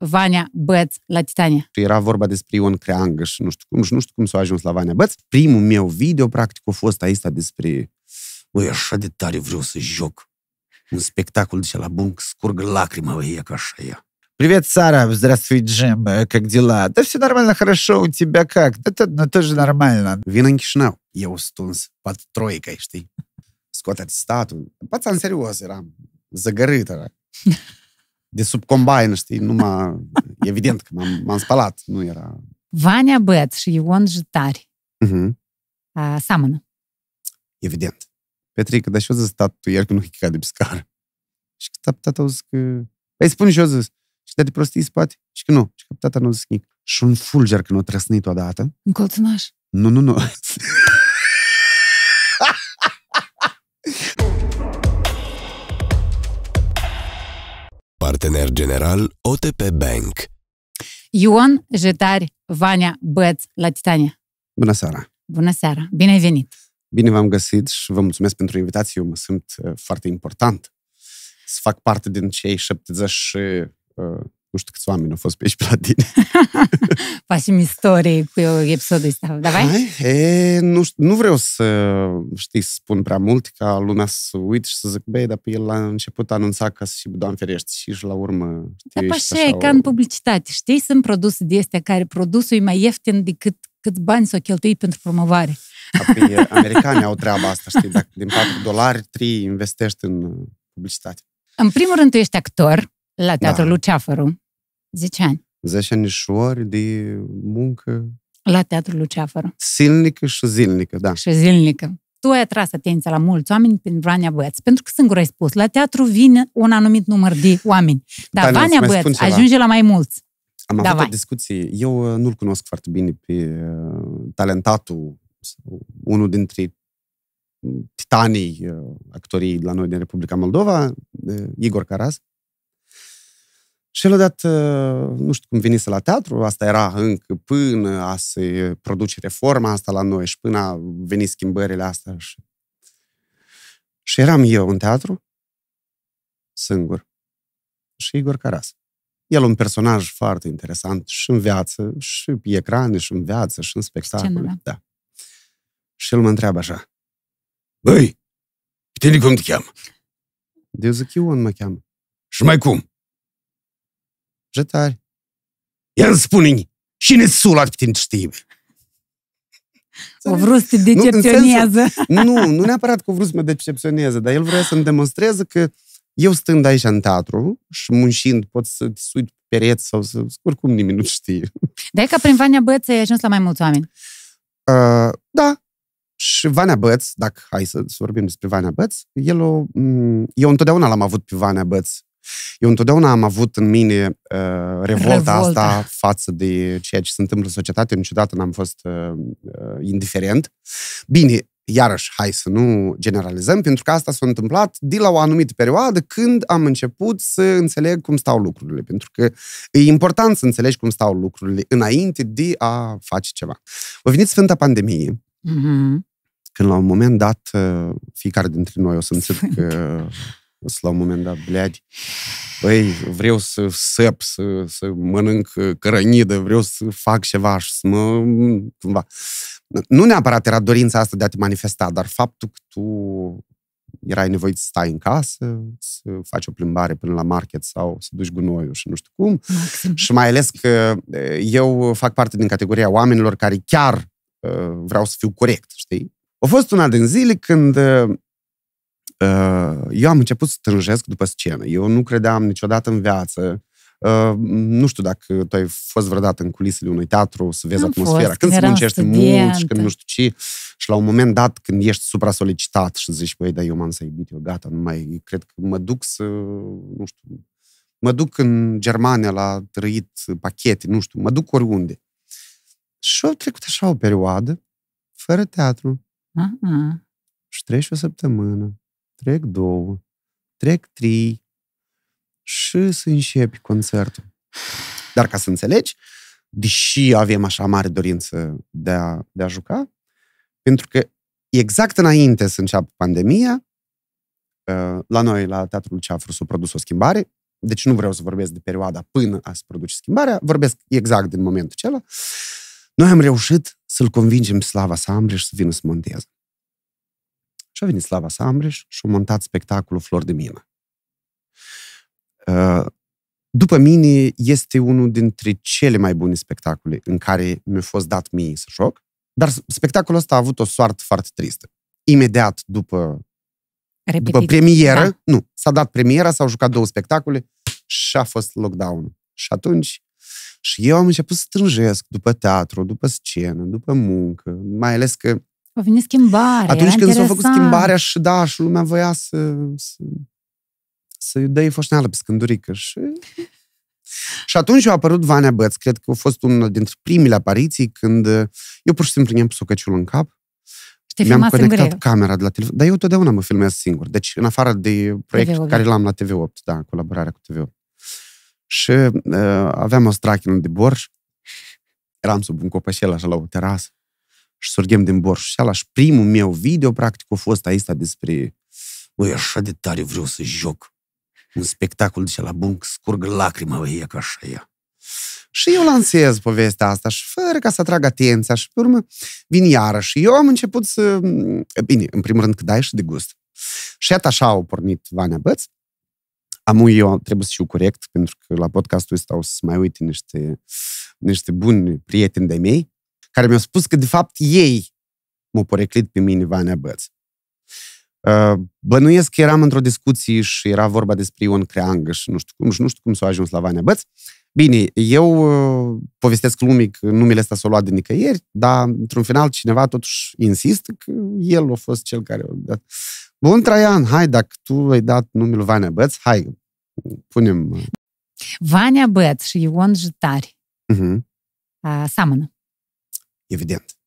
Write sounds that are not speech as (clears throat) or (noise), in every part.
Vania Băț la Titania. era vorba despre Ion Creangă și nu știu cum, și nu știu cum s-a ajuns la Vania Băț. Primul meu video, practic, a fost aici despre Băi, așa de tare vreau să joc un spectacol de la bun, scurg lacrima, băi, e ca așa ea. Привет, Сара, здравствуй, Джим, как дела? Да все нормально, хорошо, у тебя как? Да ты, ну, тоже нормально. Vin кишнау, я устунс под тройкой, что ты? Скот от Pațan Пацан, eram. Zăgărât загорытый de sub combine, știi, numai, (laughs) evident că m-am, m-am spălat, nu era... Vania Băț și Ion Jitari. Uh-huh. Uh, seamănă. Evident. Petrică, dar și eu zis tatu Iar că nu e de piscar. Și că tata zis că... Păi spune și eu zis. Și de prostii spate? Și că nu. Și că tata nu a zis nimic. Și un fulger când o trăsnit odată. În colțunaș. Nu, nu, nu. (laughs) Partener general OTP Bank. Ion Jetari Vania Băț la Titania. Bună seara! Bună seara! Bine ai venit! Bine v-am găsit și vă mulțumesc pentru invitație. Eu mă simt uh, foarte important să fac parte din cei 70 nu știu câți oameni au fost pe aici pe la tine. (laughs) Facem istorie cu episodul ăsta, da, vai? Hai, e, nu, nu vreau să, știi, să spun prea mult, ca lumea să uit și să zic, băi, dar pe păi el la început anunța că și Doamne ferește și la urmă, știi, da, așa e ca în publicitate, știi, sunt produse de astea care produsul e mai ieftin decât cât bani s-au cheltuit pentru promovare. Apoi, (laughs) americanii au treaba asta, știi, dacă din 4 dolari, 3 investești în uh, publicitate. În primul rând, tu ești actor la Teatrul da. Luceafăru. 10 ani. 10 anișori de muncă. La Teatrul Luceafăr. Silnică și zilnică, da. Și zilnică. Tu ai atras atenția la mulți oameni prin Vania Băț, pentru că singur ai spus, la teatru vine un anumit număr de oameni. Dar da, Vania Băț ajunge la mai mulți. Am da, avut o discuție. Eu uh, nu-l cunosc foarte bine pe uh, talentatul, unul dintre titanii uh, actorii la noi din Republica Moldova, Igor Caras. Și el odată, uh, nu știu cum venise la teatru, asta era încă până a se produce reforma asta la noi și până a venit schimbările astea. Și, și eram eu în teatru, singur, și Igor Caras. El un personaj foarte interesant și în viață, și pe ecrane, și în viață, și în spectacol. Da. da. Și el mă întreabă așa. Băi, pe tine cum te cheamă? De zic, Ion mă cheamă. Și mai cum? że tare. Ia spune-ne, cine sulat pe tine știe? (laughs) O vrut să te decepționează. Nu, (laughs) nu, nu neapărat că o vrut să mă decepționeze, dar el vrea să-mi demonstreze că eu stând aici în teatru și muncind, pot să te sui pereți sau să... Oricum nimeni nu știe. (laughs) Dar e ca prin Vania Băț ai ajuns la mai mulți oameni. Uh, da. Și Vania Băț, dacă hai să, să vorbim despre Vania Băț, el o, eu întotdeauna l-am avut pe Vania Băț eu întotdeauna am avut în mine uh, revolta, revolta asta față de ceea ce se întâmplă în societate. Niciodată n-am fost uh, uh, indiferent. Bine, iarăși, hai să nu generalizăm, pentru că asta s-a întâmplat de la o anumită perioadă când am început să înțeleg cum stau lucrurile, pentru că e important să înțelegi cum stau lucrurile înainte de a face ceva. A venit Sfânta Pandemie, mm-hmm. când la un moment dat uh, fiecare dintre noi o să înțeleg că la un moment dat, bleadi. Păi, vreau să săp, să, să mănânc uh, cărănidă, vreau să fac ceva și să mă... Mm, cumva. Nu neapărat era dorința asta de a te manifesta, dar faptul că tu erai nevoit să stai în casă, să faci o plimbare până la market sau să duci gunoiul și nu știu cum. Maxim. Și mai ales că uh, eu fac parte din categoria oamenilor care chiar uh, vreau să fiu corect, știi? A fost una din zile când Uh, eu am început să tânjesc după scenă. Eu nu credeam niciodată în viață. Uh, nu știu dacă tu ai fost vreodată în culisele unui teatru să vezi am atmosfera. Fost, când se muncește mult și când nu știu ce. Și la un moment dat, când ești supra-solicitat și zici, băi, da, eu m-am să iubit, eu gata, nu mai... Cred că mă duc să, nu știu, mă duc în Germania la trăit pachete, nu știu, mă duc oriunde. Și a trecut așa o perioadă, fără teatru. Aha. Ah. Și trece o săptămână, trec două, trec trei și să începi concertul. Dar ca să înțelegi, deși avem așa mare dorință de a, de a juca, pentru că exact înainte să înceapă pandemia, uh, la noi, la Teatrul Ceafru, s-a produs o schimbare, deci nu vreau să vorbesc de perioada până a se produce schimbarea, vorbesc exact din momentul acela. Noi am reușit să-l convingem Slava și să vină să monteze. Și a venit Slava Sambreș și a montat spectacolul Flor de Mină. Uh, după mine, este unul dintre cele mai bune spectacole în care mi-a fost dat mie să joc, dar spectacolul ăsta a avut o soartă foarte tristă. Imediat după, după premieră, da. nu, s-a dat premiera, s-au jucat două spectacole și a fost lockdown. Și atunci și eu am început să strângesc după teatru, după scenă, după muncă, mai ales că a venit schimbare. Atunci când s-a făcut schimbarea și da, și lumea voia să, să, să dea foșneală pe scândurică. Și, (laughs) și atunci a apărut Vania Băț. Cred că a fost una dintre primele apariții când eu pur și simplu ne-am pus o căciul în cap. Te Mi-am conectat camera de la telefon. Dar eu totdeauna mă filmez singur. Deci, în afară de proiectul care l-am la TV8, da, colaborarea cu TV8. Și uh, aveam o strachină de borș. Eram sub un copășel, așa, la o terasă și sorghem din borș. și primul meu video, practic, a fost aista despre Băi, așa de tare vreau să joc un spectacol de la bun, scurg lacrima, băi, e ca așa ea. Și eu lansez povestea asta și fără ca să atrag atenția și pe urmă vin iarăși. Eu am început să... Bine, în primul rând că dai și de gust. Și iată așa au pornit Vania Băț. Amu, eu trebuie să fiu corect, pentru că la podcastul ăsta o să mai uite niște, niște buni prieteni de-ai mei care mi-au spus că, de fapt, ei m-au poreclit pe mine Vanea Băț. Uh, bănuiesc că eram într-o discuție și era vorba despre Ion Creangă și nu știu cum, și nu știu cum s-a ajuns la Vanea Băț. Bine, eu uh, povestesc lumii că numele ăsta s-a luat de nicăieri, dar într-un final cineva totuși insistă că el a fost cel care a dat. Bun, Traian, hai, dacă tu ai dat numele Vanea Băț, hai, punem... Uh, Vania Băț și Ion Jitari. Uh-huh. Seamănă. Evident.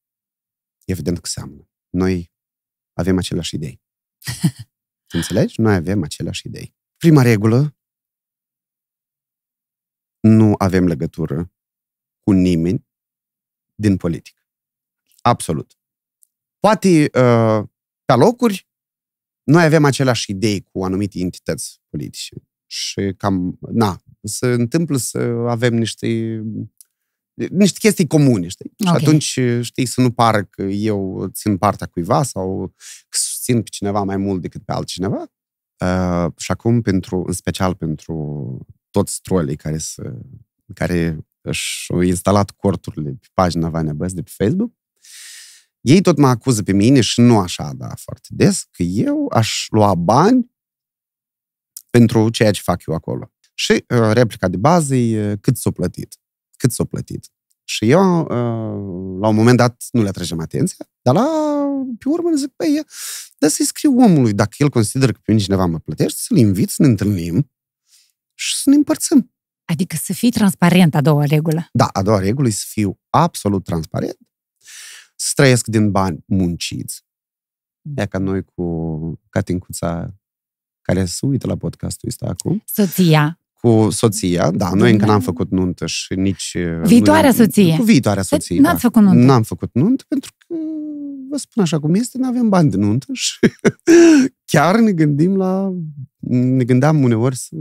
Evident că seamănă. Noi avem aceleași idei. (laughs) Înțelegi? Noi avem aceleași idei. Prima regulă, nu avem legătură cu nimeni din politică. Absolut. Poate uh, pe locuri noi avem aceleași idei cu anumite entități politice și cam, na, se întâmplă să avem niște niște chestii comune, știi? Okay. Și atunci, știi, să nu pară că eu țin partea cuiva sau că susțin pe cineva mai mult decât pe altcineva. Uh, și acum, pentru, în special pentru toți trolii care, să, care și au instalat corturile pe pagina Vania Băs de pe Facebook, ei tot mă acuză pe mine și nu așa, da, foarte des, că eu aș lua bani pentru ceea ce fac eu acolo. Și uh, replica de bază e cât s-a plătit cât s a plătit. Și eu, ă, la un moment dat, nu le atragem atenția, dar la, pe urmă zic, păi, dar să-i scriu omului, dacă el consideră că pe mine cineva mă plătește, să-l invit, să ne întâlnim și să ne împărțim. Adică să fii transparent, a doua regulă. Da, a doua regulă e să fiu absolut transparent, să trăiesc din bani munciți. E mm. ca noi cu Catincuța care se uită la podcastul ăsta acum. Soția cu soția, da, noi încă n-am mhm. făcut nuntă și nici... Uh, viitoarea nu, soție. Cu viitoarea păi soție, N-ați da. făcut nuntă. N-am făcut nuntă pentru că, vă spun așa cum este, nu avem bani de nuntă (laughs) și chiar ne gândim la... Ne gândeam uneori să,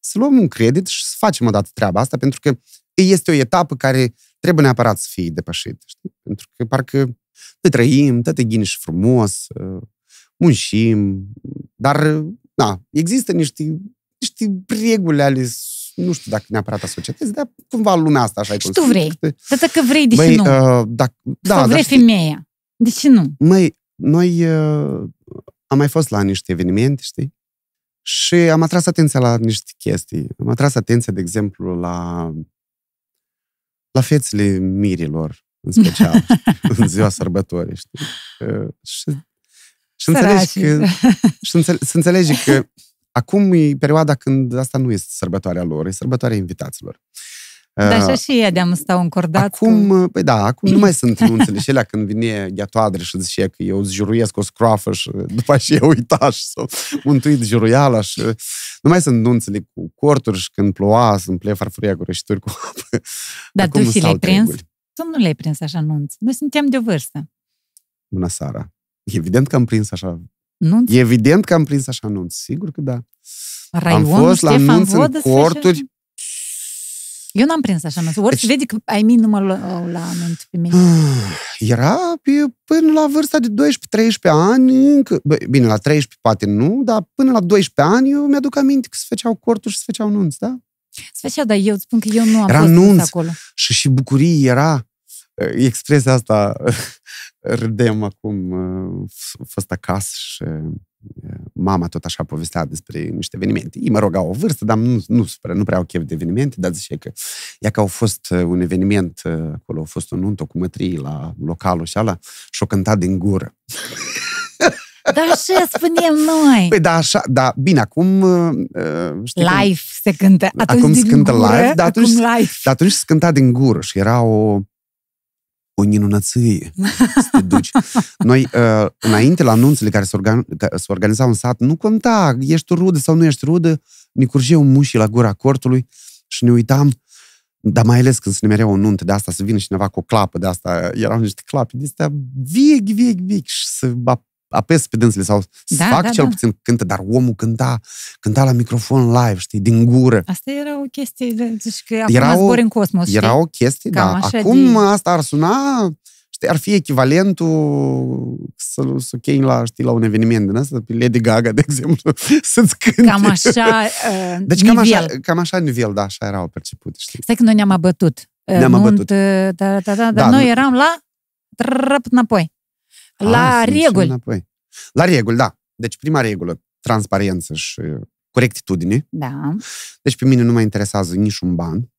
să luăm un credit și să facem odată treaba asta, pentru că este o etapă care trebuie neapărat să fie depășită, știi? Pentru că parcă te trăim, tot e și frumos, uh, muncim, dar, da, există niște niște reguli ale nu știu dacă neapărat a societății, dar cumva lumea asta așa Și tu vrei. Dar că vrei, de ce nu? Uh, dacă, da, vrei femeia. De ce nu? Măi, noi uh, am mai fost la niște evenimente, știi? Și am atras atenția la niște chestii. Am atras atenția, de exemplu, la, la fețele mirilor, în special, (laughs) în ziua sărbătorii, știi? Uh, și, și înțelegi că, și înțelegi că Acum e perioada când asta nu este sărbătoarea lor, e sărbătoarea invitaților. Dar uh, așa și ea de-am stau încordat. Acum, cu... păi da, acum nu mai sunt anunțele (laughs) și când vine gheatoadre și zice că eu îți juruiesc o scroafă și după aceea uitaș sau un tuit juruiala și nu mai sunt anunțele cu corturi și când ploua sunt îmi farfuria cu rășituri cu apă. Dar acum tu și le-ai prins? Tu nu le-ai prins așa nunți. Noi suntem de vârstă. Bună seara! Evident că am prins așa Nunț? Evident că am prins așa anunț, sigur că da. Raion, am fost Ștefan la anunț în corturi. Așa? Eu n-am prins așa anunț. Ori deci, vede că ai min numărul oh, la, la anunț pe mine. (sighs) Era pe, până la vârsta de 12-13 ani, încă, bine, la 13 poate nu, dar până la 12 ani eu mi-aduc aminte că se făceau corturi și se făceau anunț, da? Se făcea, dar eu spun că eu nu am era fost anunț, acolo. Și și bucurie era eh, expresia asta (laughs) râdem acum, uh, fost acasă și mama tot așa povestea despre niște evenimente. Ei, mă rog, au o vârstă, dar nu, nu, nu prea au chef de evenimente, dar zice că ea că au fost uh, un eveniment uh, acolo, a fost o nuntă cu mătrii la localul și ala și o cântat din gură. Dar așa spunem noi. Păi da, așa, da, bine, acum... Știi live cum, se cântă. Atunci acum se cântă gură, live, dar atunci, live. Dar atunci se cânta din gură și era o o ninunăție să te duci. Noi, înainte, la anunțele care se, organizau în sat, nu conta, ești rudă sau nu ești rudă, ne curgeau mușii la gura cortului și ne uitam, dar mai ales când se mereu o nuntă de asta, să vină cineva cu o clapă de asta, erau niște clape de astea vechi, vechi, vechi și să apes pe dânsele sau da, fac da, cel da. puțin cântă, dar omul cânta, cânta la microfon live, știi, din gură. Asta era o chestie, de, că acum era o, în cosmos, Era știi? o chestie, Cam da. Acum de... asta ar suna, știi, ar fi echivalentul să, să chei la, știi, la un eveniment din asta, pe Lady Gaga, de exemplu, să-ți cânte. Cam așa uh, Deci cam așa, cam așa nivel, da, așa erau perceput, știi. Stai că noi ne-am abătut. Ne-am abătut. Da, da, da, da, da, noi eram la trăp înapoi. Ah, La A, reguli. Înapoi. La reguli, da. Deci prima regulă, transparență și corectitudine. Da. Deci pe mine nu mă interesează niciun ban.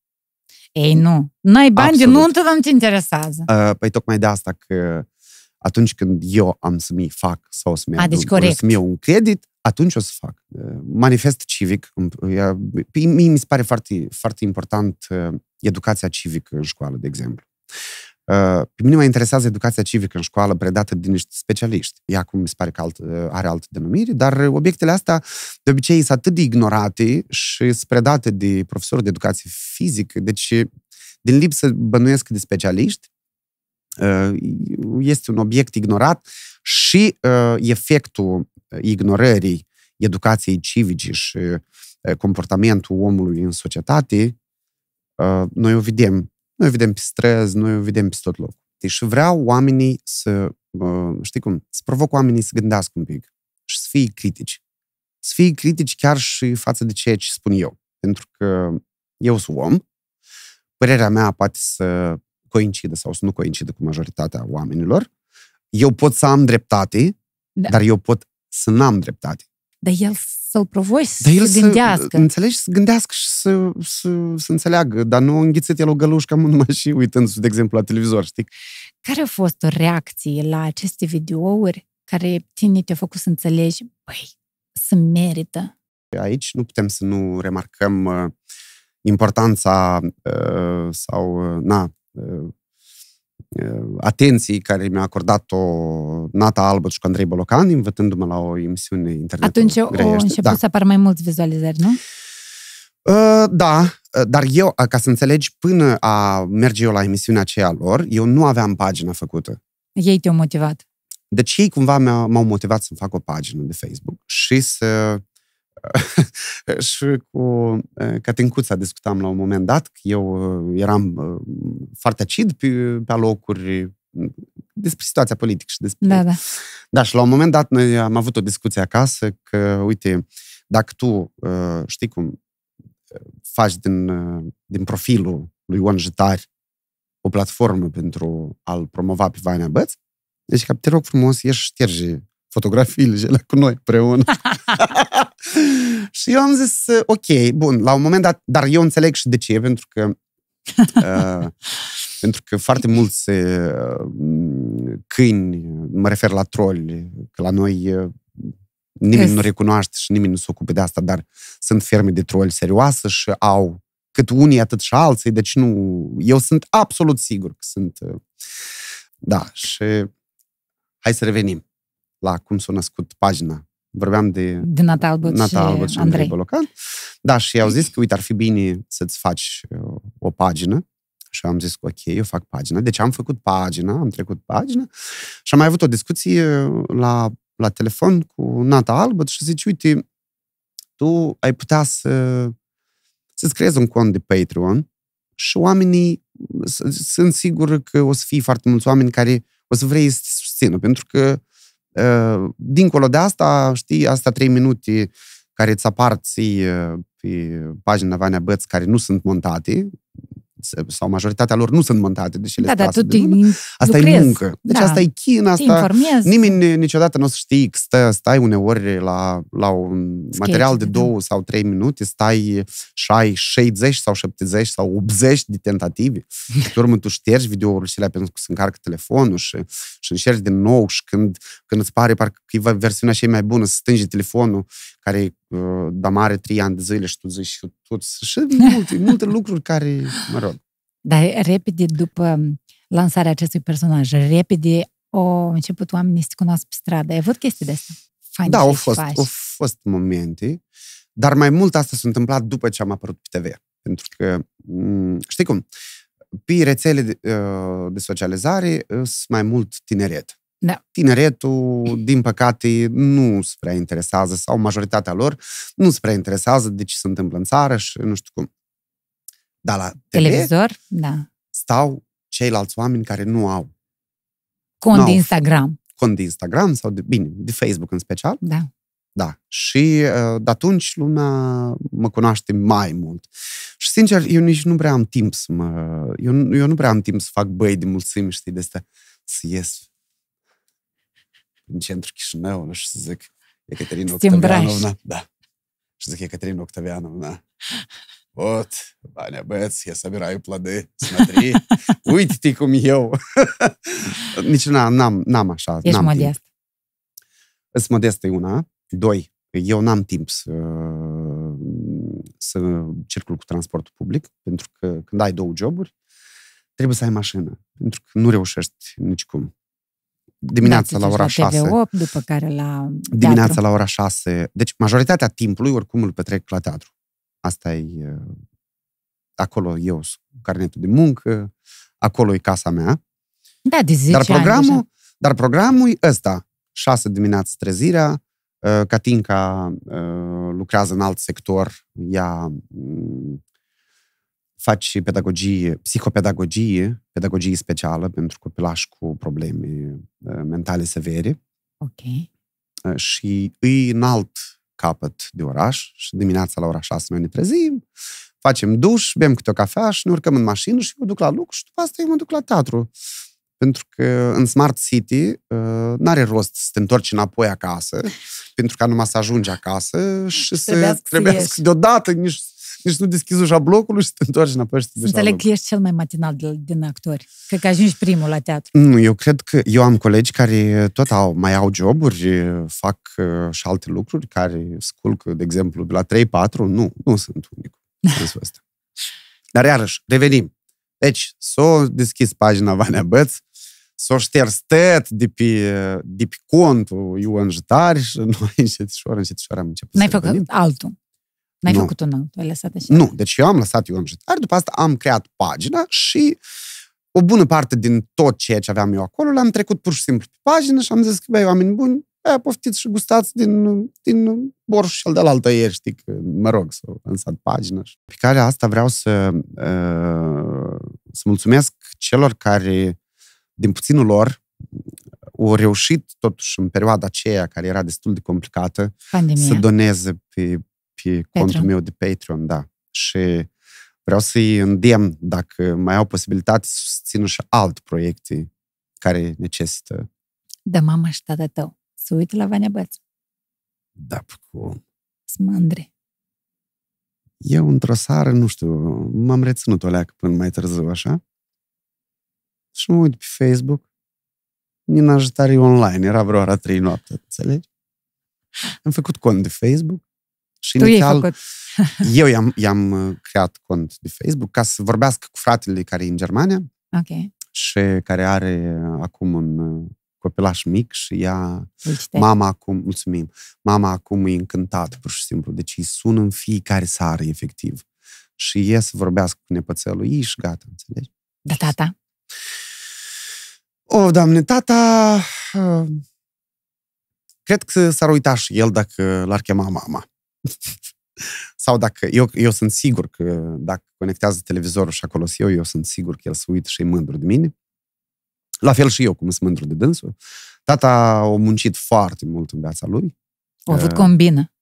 Ei, nu. N-ai bani de nu te interesează. Uh, păi tocmai de asta că atunci când eu am să mi fac sau să mi deci adun, deci un, să mi iau un credit, atunci o să fac. Ah, manifest civic, mie mi se pare foarte, foarte important educația civică în școală, de exemplu. Uh, pe mine mă interesează educația civică în școală predată de niște specialiști. Ea acum mi se pare că alt, uh, are altă denumire, dar uh, obiectele astea de obicei sunt atât de ignorate și sunt predate de profesori de educație fizică, deci din lipsă bănuiesc de specialiști, este un obiect ignorat și efectul ignorării educației civice și comportamentul omului în societate, noi o vedem noi vedem pe străzi, noi o vedem pe tot locul. Deci vreau oamenii să, știi cum, să provoc oamenii să gândească un pic și să fie critici. Să fie critici chiar și față de ceea ce spun eu. Pentru că eu sunt om, părerea mea poate să coincidă sau să nu coincidă cu majoritatea oamenilor. Eu pot să am dreptate, da. dar eu pot să n-am dreptate. Dar el să-l provoci să el se gândească. Înțelegi? Să gândească și să, să, să înțeleagă, dar nu înghițit el o gălușcă (laughs) numai și uitându-se, de exemplu, la televizor, știi? Care a fost o reacție la aceste videouri care tine te-a făcut să înțelegi, băi, să merită? Aici nu putem să nu remarcăm uh, importanța uh, sau, uh, na, uh, Uh, atenției care mi-a acordat-o Nata Albăt și cu Andrei Bolocan, invitându-mă la o emisiune internet. Atunci au început da. să apară mai mulți vizualizări, nu? Uh, da, uh, dar eu, ca să înțelegi, până a merge eu la emisiunea aceea lor, eu nu aveam pagina făcută. Ei te-au motivat. Deci ei cumva m-au motivat să-mi fac o pagină de Facebook și să (laughs) și cu Catincuța discutam la un moment dat, că eu eram foarte acid pe, pe locuri despre situația politică și despre... Da, da. Da, și la un moment dat noi am avut o discuție acasă că, uite, dacă tu știi cum faci din, din profilul lui Ion Jitari o platformă pentru a-l promova pe Vania Băț, deci, că te rog frumos, ieși șterge fotografiile cu noi împreună. (laughs) (laughs) și eu am zis, uh, ok, bun, la un moment dat, dar eu înțeleg și de ce, pentru că uh, (laughs) pentru că foarte mulți uh, câini, mă refer la troli, că la noi uh, nimeni yes. nu recunoaște și nimeni nu se ocupe de asta, dar sunt ferme de troli serioase și au cât unii, atât și alții, deci nu... Eu sunt absolut sigur că sunt... Da, și hai să revenim la cum s-a născut pagina vorbeam de... De Natalbot, Natalbot și, și Andrei Bolocan. Da, și i-au zis că, uite, ar fi bine să-ți faci uh, o pagină. Și am zis, ok, eu fac pagina. Deci am făcut pagina, am trecut pagina și am mai avut o discuție la, la telefon cu Nata Albăt și zici, uite, tu ai putea să, să-ți creezi un cont de Patreon și oamenii, sunt sigur că o să fie foarte mulți oameni care o să vrei să te susțină, pentru că uh, Ă, dincolo de asta, știi, asta trei minute care îți apar ții pe pagina Vania Băț, care nu sunt montate, sau majoritatea lor nu sunt montate, deși le da, tu de lună. Asta lucrezi. e muncă. Deci da. asta e china, asta... Nimeni niciodată nu o să știi că stă, stai uneori la, la un Skate, material de da. două da. sau trei minute, stai și ai 60 sau 70 sau 80 de tentative. Și pe urmă tu ștergi videoul și le pentru că se încarcă telefonul și, și încerci din nou și când, când îți pare parcă că e versiunea cea mai bună să stângi telefonul care uh, da mare trei ani de zile și tu zici și tot, și (laughs) multe, multe lucruri care, mă rog. Dar repede după um, lansarea acestui personaj, repede au început oamenii să te cunoască pe stradă. Ai avut chestii de asta. Fain da, au fost, au fost momente, dar mai mult asta s-a întâmplat după ce am apărut pe TV. Pentru că, mm, știi cum, pe rețele de, uh, de socializare uh, sunt mai mult tineret. Da. Tineretul, din păcate, nu se prea interesează, sau majoritatea lor nu se prea interesează de ce se întâmplă în țară și nu știu cum. Dar la TV televizor, da. stau ceilalți oameni care nu au. Cont de Instagram. Cont de Instagram sau de, bine, de Facebook în special. Da. Da. Și uh, de atunci lumea mă cunoaște mai mult. Și sincer, eu nici nu prea am timp să mă... Eu, eu nu prea am timp să fac băi de mulțime, știi, de asta să ies din centrul nu știu să zic e Caterina Octavianovna. Da. Și zic (laughs) e Caterina Octavianovna. Вот, băieți, Бец, să birai plăde, смотри, uite te cum eu. (laughs) Nici na, n-am, n-am așa. Ești n-am modest. Sunt modest, e una. Doi, eu n-am timp să, să circul cu transportul public, pentru că când ai două joburi, trebuie să ai mașină, pentru că nu reușești nicicum dimineața da, la ora la 6. TV8, după care la Dimineața teatru. la ora 6. Deci majoritatea timpului oricum îl petrec la teatru. Asta e... Acolo eu sunt carnetul de muncă, acolo e casa mea. Da, de 10 dar programul, ani Dar programul e ăsta. 6 dimineața trezirea, ă, Catinca ă, lucrează în alt sector, ea faci pedagogie, psihopedagogie, pedagogie specială pentru copilași cu probleme uh, mentale severe. Ok. Uh, și îi în alt capăt de oraș și dimineața la ora 6 noi ne trezim, facem duș, bem câte o cafea și ne urcăm în mașină și eu duc la lucru și după asta eu mă duc la teatru. Pentru că în Smart City uh, n-are rost să te întorci înapoi acasă, pentru că numai să ajungi acasă și să trebuie să deodată nici și nu deschizi ușa blocului și te întoarci înapoi și te Înțeleg că ești cel mai matinal din actori. Cred că ajungi primul la teatru. Nu, eu cred că eu am colegi care tot au, mai au joburi, fac uh, și alte lucruri, care sculc, de exemplu, de la 3-4. Nu, nu sunt unic. (laughs) Dar iarăși, revenim. Deci, s-o deschis pagina Vanea Băț, s-o șters tăt de pe, de pe contul Ion Jutari și (laughs) noi încet și încet am început N-ai făcut revenim. altul. N-ai nu. făcut un alt, ai lăsat așa. Nu, deci eu am lăsat Ion Jătar, după asta am creat pagina și o bună parte din tot ceea ce aveam eu acolo l-am trecut pur și simplu pe pagină și am zis că, băi, oameni buni, băi, poftiți și gustați din, din borșul cel de la altă ieri, știi, că, mă rog, să s-o pagina. Pe care asta vreau să, ă, să mulțumesc celor care, din puținul lor, au reușit totuși în perioada aceea, care era destul de complicată, Pandemia. să doneze pe pe Patreon. contul meu de Patreon, da. Și vreau să-i îndemn, dacă mai au posibilitate, să susțină și alte proiecte care necesită. Da, mama și tata tău. Să uite la Vania Băț. Da, păi cu... Sunt mândri. Eu într-o seară, nu știu, m-am reținut o leacă până mai târziu, așa. Și mă uit pe Facebook. Nina Jitari online, era vreo ora 3 noapte, înțelegi? Am făcut cont de Facebook și tu inițial, (laughs) eu i-am, i-am uh, creat cont de Facebook ca să vorbească cu fratele care e în Germania okay. și care are uh, acum un uh, copilaș mic și ea, deci mama acum, mulțumim, mama acum e încântată pur și simplu, deci îi sună în fiecare seară, efectiv. Și e să vorbească cu nepățelul ei și gata, înțelegi? Da, tata? O, doamne, tata... Cred că s-ar uita și el dacă l-ar chema mama. (laughs) Sau dacă, eu, eu sunt sigur că dacă conectează televizorul și acolo eu, eu sunt sigur că el se uită și e mândru de mine. La fel și eu, cum sunt mândru de dânsul. Tata a muncit foarte mult în viața lui. A avut eh, combină.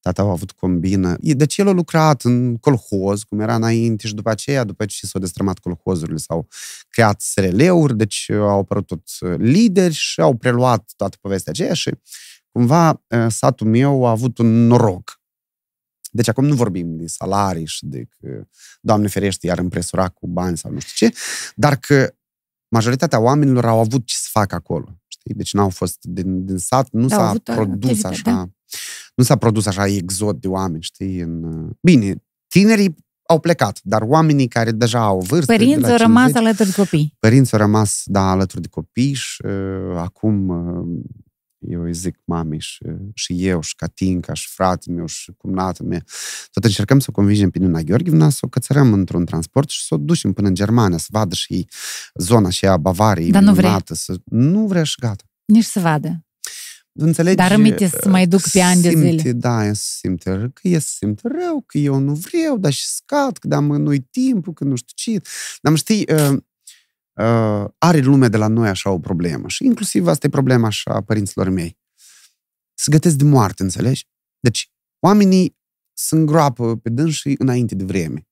Tata a avut combină. Deci el a lucrat în colhoz, cum era înainte, și după aceea, după ce s-au destrămat colhozurile, s-au creat SRL-uri, deci au apărut toți eh, lideri și au preluat toată povestea aceea și uh, cumva eh, satul meu a avut un noroc. Deci acum nu vorbim de salarii și de că, Doamne ferește, iar împresura cu bani sau nu știu ce, dar că majoritatea oamenilor au avut ce să facă acolo. Știi? Deci n-au fost din, din sat, nu s-a produs așa. Da. Nu s-a produs așa exod de oameni, știi? În... Bine, tinerii au plecat, dar oamenii care deja au vârstă... Părinții au rămas alături de copii. Părinții au rămas, da, alături de copii și uh, acum uh, eu îi zic mami și, și eu și Catinca și fratele meu și cumnata mea, tot încercăm să o convingem pe Nina Gheorghevna să o cățărăm într-un transport și să o ducem până în Germania, să vadă și zona și a Bavariei. Dar nu vrea Să, nu vrea și gata. Nici să vadă. Înțelegi? Dar rămite să mai duc pe ani de zile. Da, e să simte, că e să simte rău, că eu nu vreau, dar și scad, că da, mă, nu-i timpul, că nu știu ce. Dar știi, ă, uh, are lumea de la noi așa o problemă. Și inclusiv asta e problema așa a părinților mei. Să gătesc de moarte, înțelegi? Deci, oamenii sunt groapă pe dânsii înainte de vreme.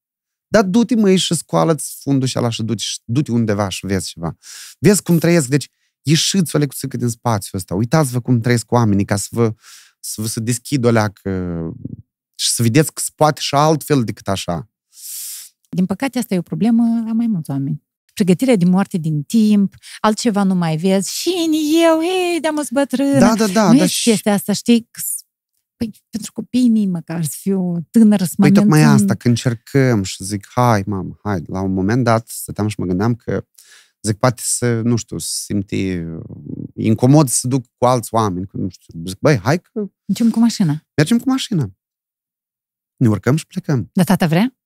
Dar du-te, măi, și scoală-ți fundul și ala și du-te, du-te undeva și vezi ceva. Vezi cum trăiesc, deci ieșiți o lecuțică din spațiul ăsta, uitați-vă cum trăiesc oamenii ca să vă să vă să deschid o leacă și să vedeți că se poate și altfel decât așa. Din păcate, asta e o problemă la mai mulți oameni pregătirea de moarte din timp, altceva nu mai vezi, și în eu, hei, de am bătrână. Da, da, da. Nu da, și... chestia asta, știi? Păi, pentru copiii mei măcar să fiu tânără, să Păi tocmai asta, când încercăm și zic, hai, mamă, hai, la un moment dat stăteam și mă gândeam că zic, poate să, nu știu, să simte incomod să duc cu alți oameni, nu știu, zic, băi, hai că... Mergem cu mașina. Mergem cu mașina. Ne urcăm și plecăm. Dar tata vrea?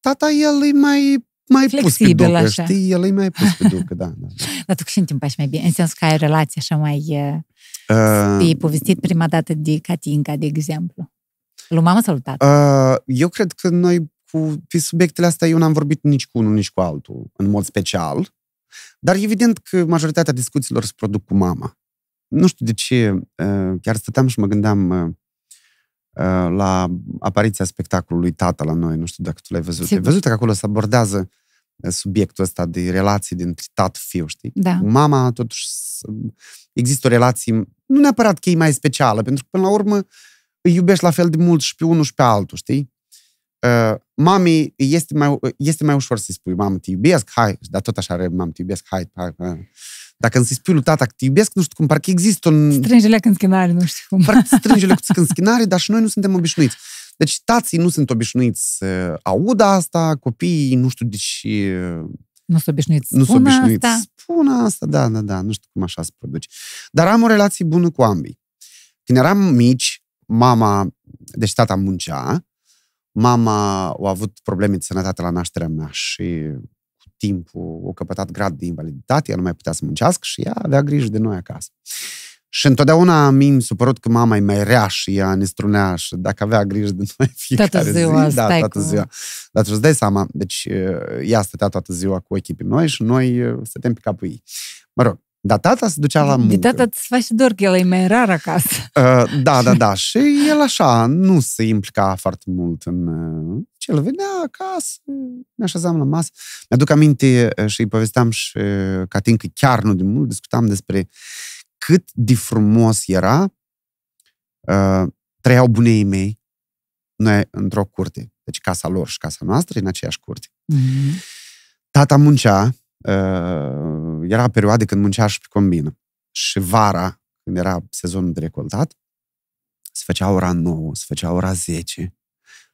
Tata, el e mai mai flexibil, pus pe ducă, așa. știi? El e mai pus pe (laughs) ducă, da, da. da. Dar tu când timp mai bine? În sensul că ai o relație așa mai... Uh, uh e povestit prima dată de Catinca, de exemplu. Lui mama sau uh, Eu cred că noi cu, pe subiectele astea eu n-am vorbit nici cu unul, nici cu altul, în mod special. Dar evident că majoritatea discuțiilor se produc cu mama. Nu știu de ce, uh, chiar stăteam și mă gândeam, uh, Uh, la apariția spectacolului Tata la noi, nu știu dacă tu l-ai văzut. Ai văzut că acolo se abordează uh, subiectul ăsta de relații dintre tată-fiu, știi? Da. Mama, totuși, există o relație, nu neapărat că e mai specială, pentru că, până la urmă, îi iubești la fel de mult și pe unul și pe altul, știi? Uh, mami, este mai, este mai ușor să-i spui, mamă, te iubesc, hai, dar tot așa, mamă, te iubesc, hai, hai, hai. Dacă însă spui lui tata că te iubesc, nu știu cum, parcă există un... Strângele când schinare, nu știu cum. Parcă (laughs) strângele cu când schinare, dar și noi nu suntem obișnuiți. Deci tații nu sunt obișnuiți să audă asta, copiii, nu știu, de ce. Nu sunt obișnuiți Nu sunt obișnuiți. Asta. Spună asta, da, da, da, nu știu cum așa se produce. Dar am o relație bună cu ambii. Când eram mici, mama, deci tata muncea, mama a avut probleme de sănătate la nașterea mea și timpul o căpătat grad de invaliditate, ea nu mai putea să muncească și ea avea grijă de noi acasă. Și întotdeauna mi am supărut că mama e mai rea și ea ne strunea și dacă avea grijă de noi (laughs) fiecare ziua, zi, da, toată cu... ziua. Dar trebuie să dai seama, deci ea stătea toată ziua cu ochii pe noi și noi uh, stăteam pe capul ei. Mă rog, dar tata se ducea la muncă. De tata îți face dor că el e mai rar acasă. Uh, da, da, da. (laughs) Și el așa nu se implica foarte mult în... Ce, uh, el venea acasă, ne așezam la masă. Mi-aduc aminte uh, și îi povesteam și uh, că chiar nu de mult, discutam despre cât de frumos era uh, trăiau bunei mei noi într-o curte. Deci casa lor și casa noastră în aceeași curte. Mm-hmm. Tata muncea, Uh, era perioade când muncea și pe combină. Și vara, când era sezonul de recoltat, se făcea ora 9, se făcea ora 10.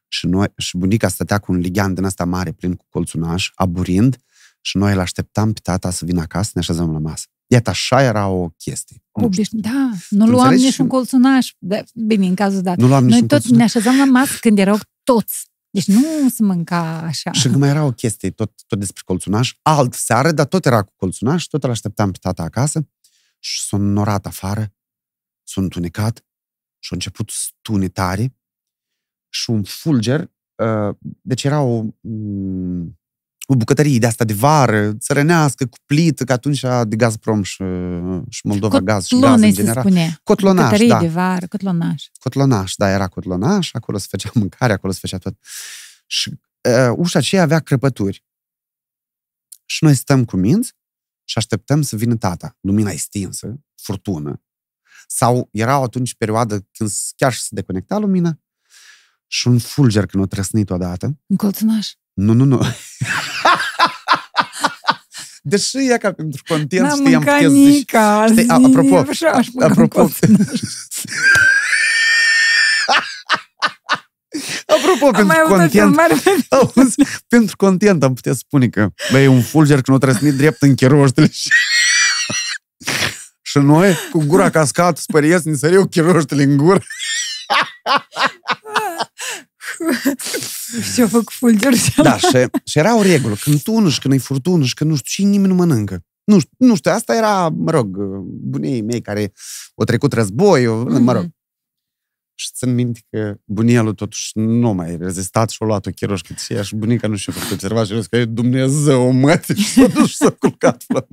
Și, noi, și bunica stătea cu un lighean din asta mare, plin cu colțunaș, aburind, și noi îl așteptam pe tata să vină acasă, ne așezăm la masă. Iată, așa era o chestie. Obiș, da, nu luam niciun colțunaș. Da, bine, în cazul dat. Nu luam Noi colțunaș. ne așezam la masă când erau toți deci nu se mânca așa. Și mai era o chestie, tot, tot despre colțunaș. Alt seară, dar tot era cu colțunaș, tot îl așteptam pe tata acasă și s-a norat afară, s-a întunecat și a început stune tare și un fulger, uh, deci era o, mm, cu bucătărie de asta de vară, țărănească, cuplită, că atunci de Gazprom și, și Moldova Cotlone, Gaz și gaz în general. Spune. Cotlonaș, bucătărie da. de vară, cotlonaș. Cotlonaș, da, era cotlonaș, acolo se făcea (laughs) mâncare, acolo se făcea tot. Și uh, ușa aceea avea crăpături. Și noi stăm cu minți și așteptăm să vină tata. Lumina e stinsă, furtună. Sau era atunci perioadă când chiar și se deconecta lumina și un fulger când o trăsnit odată. În colțunaș? Nu, nu, nu. (laughs) Deși ea ca pentru content N-am știam că zici. Nica, știi, a, apropo, așa, apropo, (laughs) Apropo, am pentru content, (laughs) auzi, pentru content am putea spune că bă, e un fulger că nu trebuie să drept în chiroștele și... (laughs) și noi, cu gura cascată, spărieți, ne săriu chiroștele în gură. (laughs) și eu fac fulger. Da, și, și era o regulă. Când tună și când e furtună și când nu știu și nimeni nu mănâncă. Nu știu, nu știu, asta era, mă rog, bunii mei care au trecut războiul, mm-hmm. mă rog. Mhm. Și țin minte că bunielul totuși nu mai rezistat și-a luat o chiroșcă și și bunica nu știu a făcut și că e Dumnezeu, mă, și s-a dus și s-a culcat la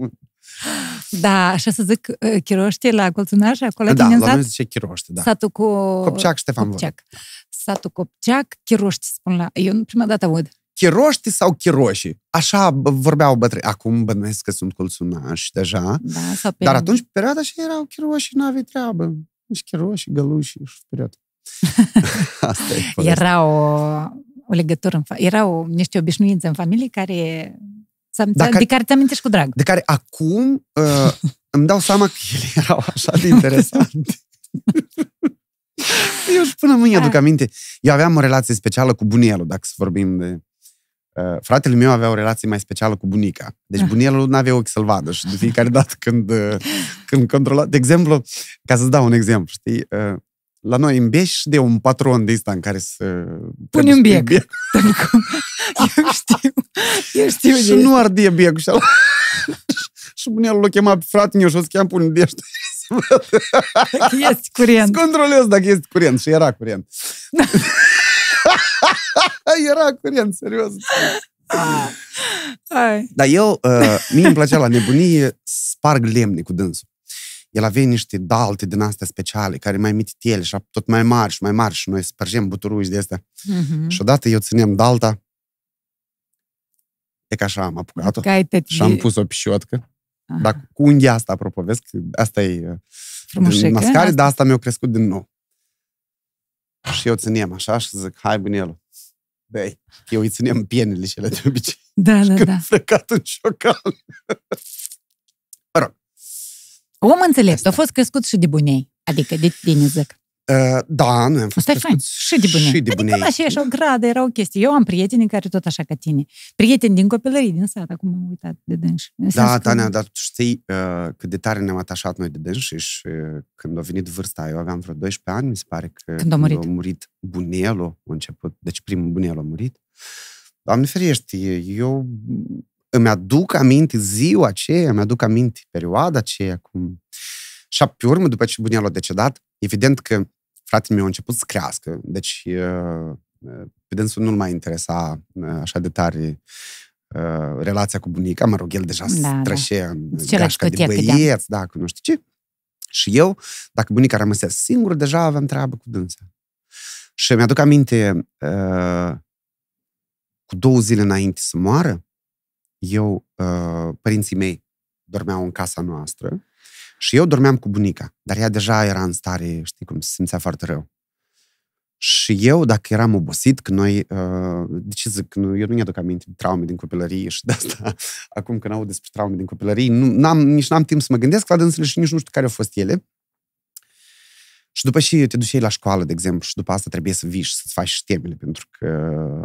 Da, așa să zic, uh, chiroște la Colțunaș, acolo da, din Da, la noi zice chiroște, da. Satul cu... Copceac Ștefan Copceac. Da satul Copceac, Chiroști spun la... Eu nu prima dată aud. Chiroști sau chiroșii? Așa vorbeau bătrâni. Acum bănuiesc că sunt colțunași deja. Da, pe Dar atunci, pe perioada și erau chiroșii, nu aveai treabă. Și chiroșii, găluși, și perioada. (laughs) era o, o legătură, în fa- erau niște obișnuințe în familie care, de care, care te amintești cu drag. De care acum uh, îmi dau seama că ele erau așa de interesante. (laughs) Eu și până mâine aduc da. aminte. Eu aveam o relație specială cu bunielul, dacă să vorbim de... Uh, fratele meu avea o relație mai specială cu bunica. Deci bunielul nu avea ochi să-l vadă și de fiecare (laughs) dată când, uh, când controla... De exemplu, ca să-ți dau un exemplu, știi? Uh, la noi în beș de un patron de ăsta în care să... Pune un bieg. bieg. (laughs) Eu știu. Eu știu Și nu ardie biegul și (laughs) Și bunelul l-a chemat pe fratele meu și o să cheam pune de ăștia. Dacă (laughs) este curent. Să controlez dacă este curent. Și era curent. (laughs) era curent, serios. Hai. Dar eu, uh, mie îmi plăcea la nebunie sparg lemne cu dânsul. El avea niște dalte din astea speciale, care mai mititele și tot mai mari și mai mari și noi spărgem buturuși de astea. Mm-hmm. Și odată eu ținem dalta, e ca așa am apucat-o și am pus o pișotcă Aha. Dar cu unghia asta propovesc, asta e uh, Frumușică, mascare, dar asta mi-a crescut din nou. Și eu ținem așa și zic, hai bunelul. Băi, eu îi ținem pienele ele de obicei. Da, da, da. Frecat în șocal. (laughs) mă rog. Om înțelept, a fost crescut și de bunei. Adică de tine, zic da, nu am fost Asta e Și de bune. Și de bune. Adică așa, așa, o gradă, era o chestie. Eu am prieteni care tot așa ca tine. Prieteni din copilărie, din sat, acum am uitat de dânși. Da, Tania, că... dar tu știi uh, cât de tare ne-am atașat noi de dânși și uh, când a venit vârsta, eu aveam vreo 12 ani, mi se pare că când a murit, când a murit bunelul, a început, deci primul bunel a murit. Doamne ferește, eu îmi aduc aminte ziua aceea, îmi aduc aminte perioada aceea, cum... Și pe urmă, după ce bunelul a decedat, evident că fratele meu a început să crească, deci pe dânsul nu-l mai interesa așa de tare relația cu bunica, mă rog, el deja da, da. strășea da. gașca de băieți, da, cu nu știu ce. Și eu, dacă bunica rămâsea singură deja aveam treabă cu dânsa. Și mi-aduc aminte, uh, cu două zile înainte să moară, eu, uh, părinții mei, dormeau în casa noastră și eu dormeam cu bunica, dar ea deja era în stare, știi cum, se simțea foarte rău. Și eu, dacă eram obosit, că noi, uh, de ce zic, eu nu mi-aduc aminte de traume din copilărie și de asta, (laughs) acum când aud despre traume din copilărie, nu, am nici n-am timp să mă gândesc la dânsele și nici nu știu care au fost ele. Și după și te duceai la școală, de exemplu, și după asta trebuie să vii și să-ți faci și temele, pentru că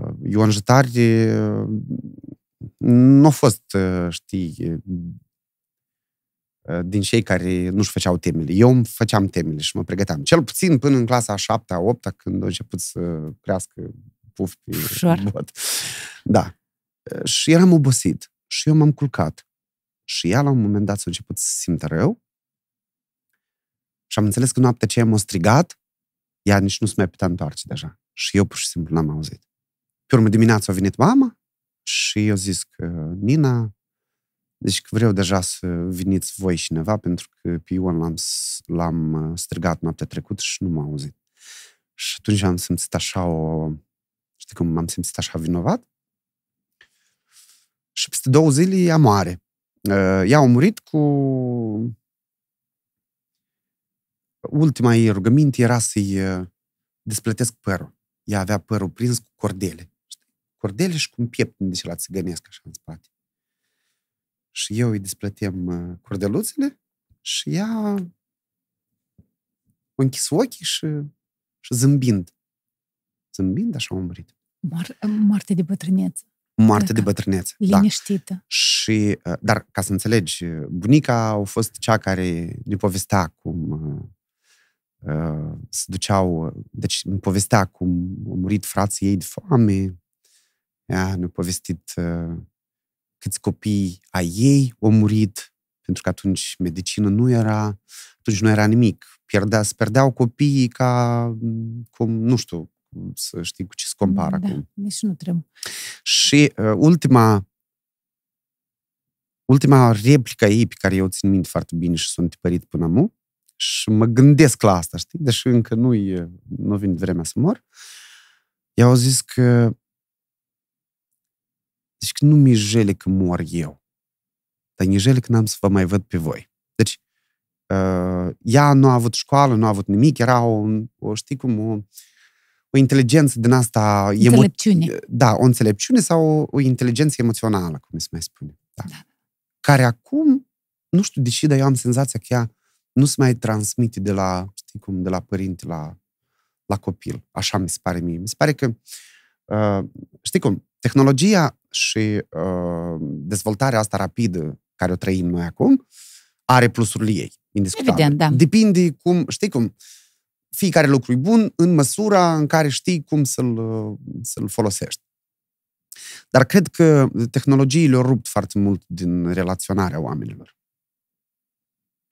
uh, eu în jătari uh, nu a fost, știi, Uh, din cei care nu-și făceau temele. Eu îmi făceam temele și mă pregăteam. Cel puțin până în clasa a șaptea, a opta, când a început să crească puf pe Ușor. bot. Da. Uh, și eram obosit. Și eu m-am culcat. Și ea, la un moment dat, s-a început să simtă rău. Și am înțeles că noaptea ce m-a strigat, ea nici nu se mai putea întoarce deja. Și eu pur și simplu n-am auzit. Pe urmă dimineața a venit mama și eu zis că Nina, deci vreau deja să veniți voi cineva, pentru că pe Ion l-am, l-am uh, strigat noaptea trecută și nu m-a auzit. Și atunci am simțit așa o... Știi cum m-am simțit așa vinovat? Și peste două zile ea moare. Uh, ea a murit cu... Ultima ei rugăminte era să-i uh, desplătesc părul. Ea avea părul prins cu cordele. Cordele și cu un piept de la țigănesc așa în spate și eu îi desplătem uh, cordeluțele și ea a închis ochii și, și zâmbind. Zâmbind, așa a murit. Moar, uh, moarte de bătrâneță. Moarte de bătrâneță. Da. Liniștită. Da. Și, uh, dar, ca să înțelegi, bunica a fost cea care ne povestea cum uh, se duceau, deci ne povestea cum au murit frații ei de foame, ea ne-a povestit uh, câți copii a ei au murit, pentru că atunci medicină nu era, atunci nu era nimic. Pierdea, se pierdeau copiii ca, cum, nu știu, să știi cu ce se compara da, acum. Nici nu trebuie. Și uh, ultima ultima replică ei pe care eu o țin minte foarte bine și sunt tipărit până mu, și mă gândesc la asta, știi? Deși încă nu nu vine vremea să mor. I-au zis că deci că nu mi jele că mor eu, dar mi jele că n-am să vă mai văd pe voi. Deci, uh, ea nu a avut școală, nu a avut nimic, era o, o știi cum, o, o inteligență din asta... Înțelepciune. Emo- da, o înțelepciune sau o, o inteligență emoțională, cum se mai spune. Da. da. Care acum, nu știu de ce, dar eu am senzația că ea nu se mai transmite de la, știi cum, de la părinte la, la copil. Așa mi se pare mie. Mi se pare că, uh, știi cum, Tehnologia și uh, dezvoltarea asta rapidă care o trăim noi acum are plusurile ei, indiscutabil. Evident, da. Depinde cum, știi cum, fiecare lucru e bun în măsura în care știi cum să-l, uh, să-l folosești. Dar cred că tehnologiile au rupt foarte mult din relaționarea oamenilor.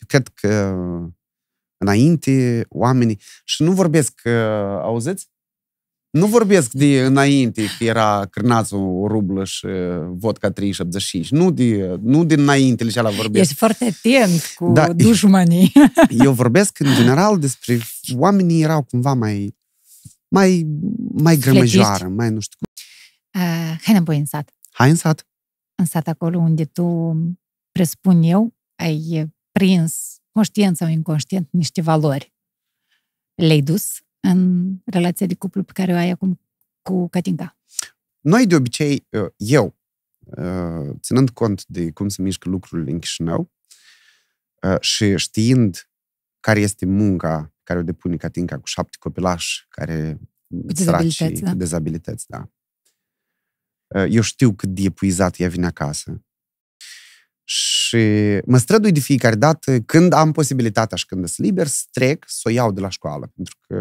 cred că înainte oamenii, și nu vorbesc, uh, auziți, nu vorbesc de înainte, că era cârnațul o rublă și uh, vodka 3,75. Nu de, nu din înainte, la vorbesc. Ești foarte atent cu da, dușmanii. (laughs) Eu vorbesc în general despre oamenii erau cumva mai mai, mai grămăjoară, mai nu știu cum. Uh, hai înapoi în sat. Hai în sat. În sat acolo unde tu, presupun eu, ai prins conștient sau inconștient niște valori. Le-ai dus în relația de cuplu pe care o ai acum cu Catinca? Noi, de obicei, uh, eu, uh, ținând cont de cum se mișcă lucrurile în Chișinău uh, și știind care este munca care o depune Catinca cu șapte copilași care sunt dezabilități, da. da. Eu știu cât de epuizat ea vine acasă. Și mă strădui de fiecare dată, când am posibilitatea și când sunt liber, să trec, să o iau de la școală. Pentru că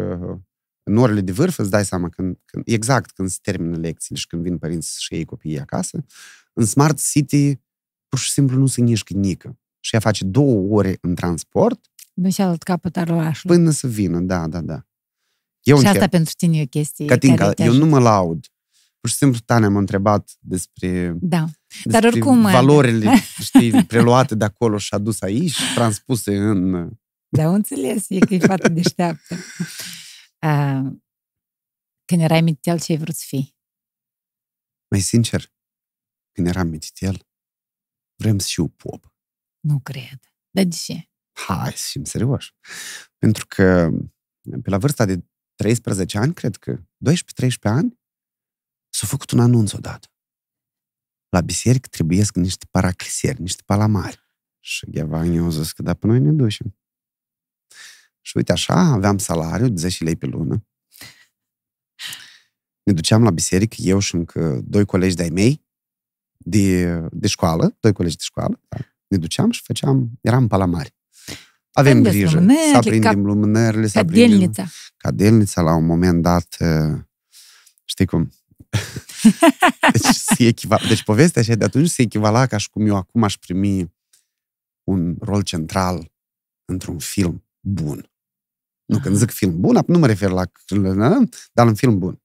în orele de vârf îți dai seama când, când, exact când se termină lecțiile și când vin părinți și ei copiii acasă, în Smart City pur și simplu nu se nișcă nică. Și ea face două ore în transport. În cealaltă capăt al orașului. Până să vină, da, da, da. Eu și încerc. asta pentru tine e o chestie. Catinca, care eu nu mă laud pur și simplu Tania m-a întrebat despre, da. despre Dar oricum, uh, valorile (laughs) știi, preluate de acolo și adus aici și transpuse în... Da, înțeles, e că e foarte deșteaptă. (laughs) Uh, când erai mititel, ce ai vrut să fii? Mai sincer, când eram mititel, vrem să eu pop. Nu cred. Dar de ce? Hai, să fim serioși. Pentru că pe la vârsta de 13 ani, cred că, 12-13 ani, S-a făcut un anunț odată. La biserică trebuiesc niște paracliseri, niște palamari. Și Ghevani a zis că da, pe noi ne ducem. Și uite așa, aveam salariu de 10 lei pe lună. Ne duceam la biserică, eu și încă doi colegi de-ai mei, de, de școală, doi colegi de școală, da. ne duceam și făceam, eram palamari. Avem Când grijă să aprindem ca, lumânările, să aprindem... Cadelnița. Cadelnița, la un moment dat, ă, știi cum, (laughs) Deci, se echival... deci povestea așa de atunci se echivala ca și cum eu acum aș primi un rol central într-un film bun. Nu, când zic film bun, nu mă refer la... dar un film bun.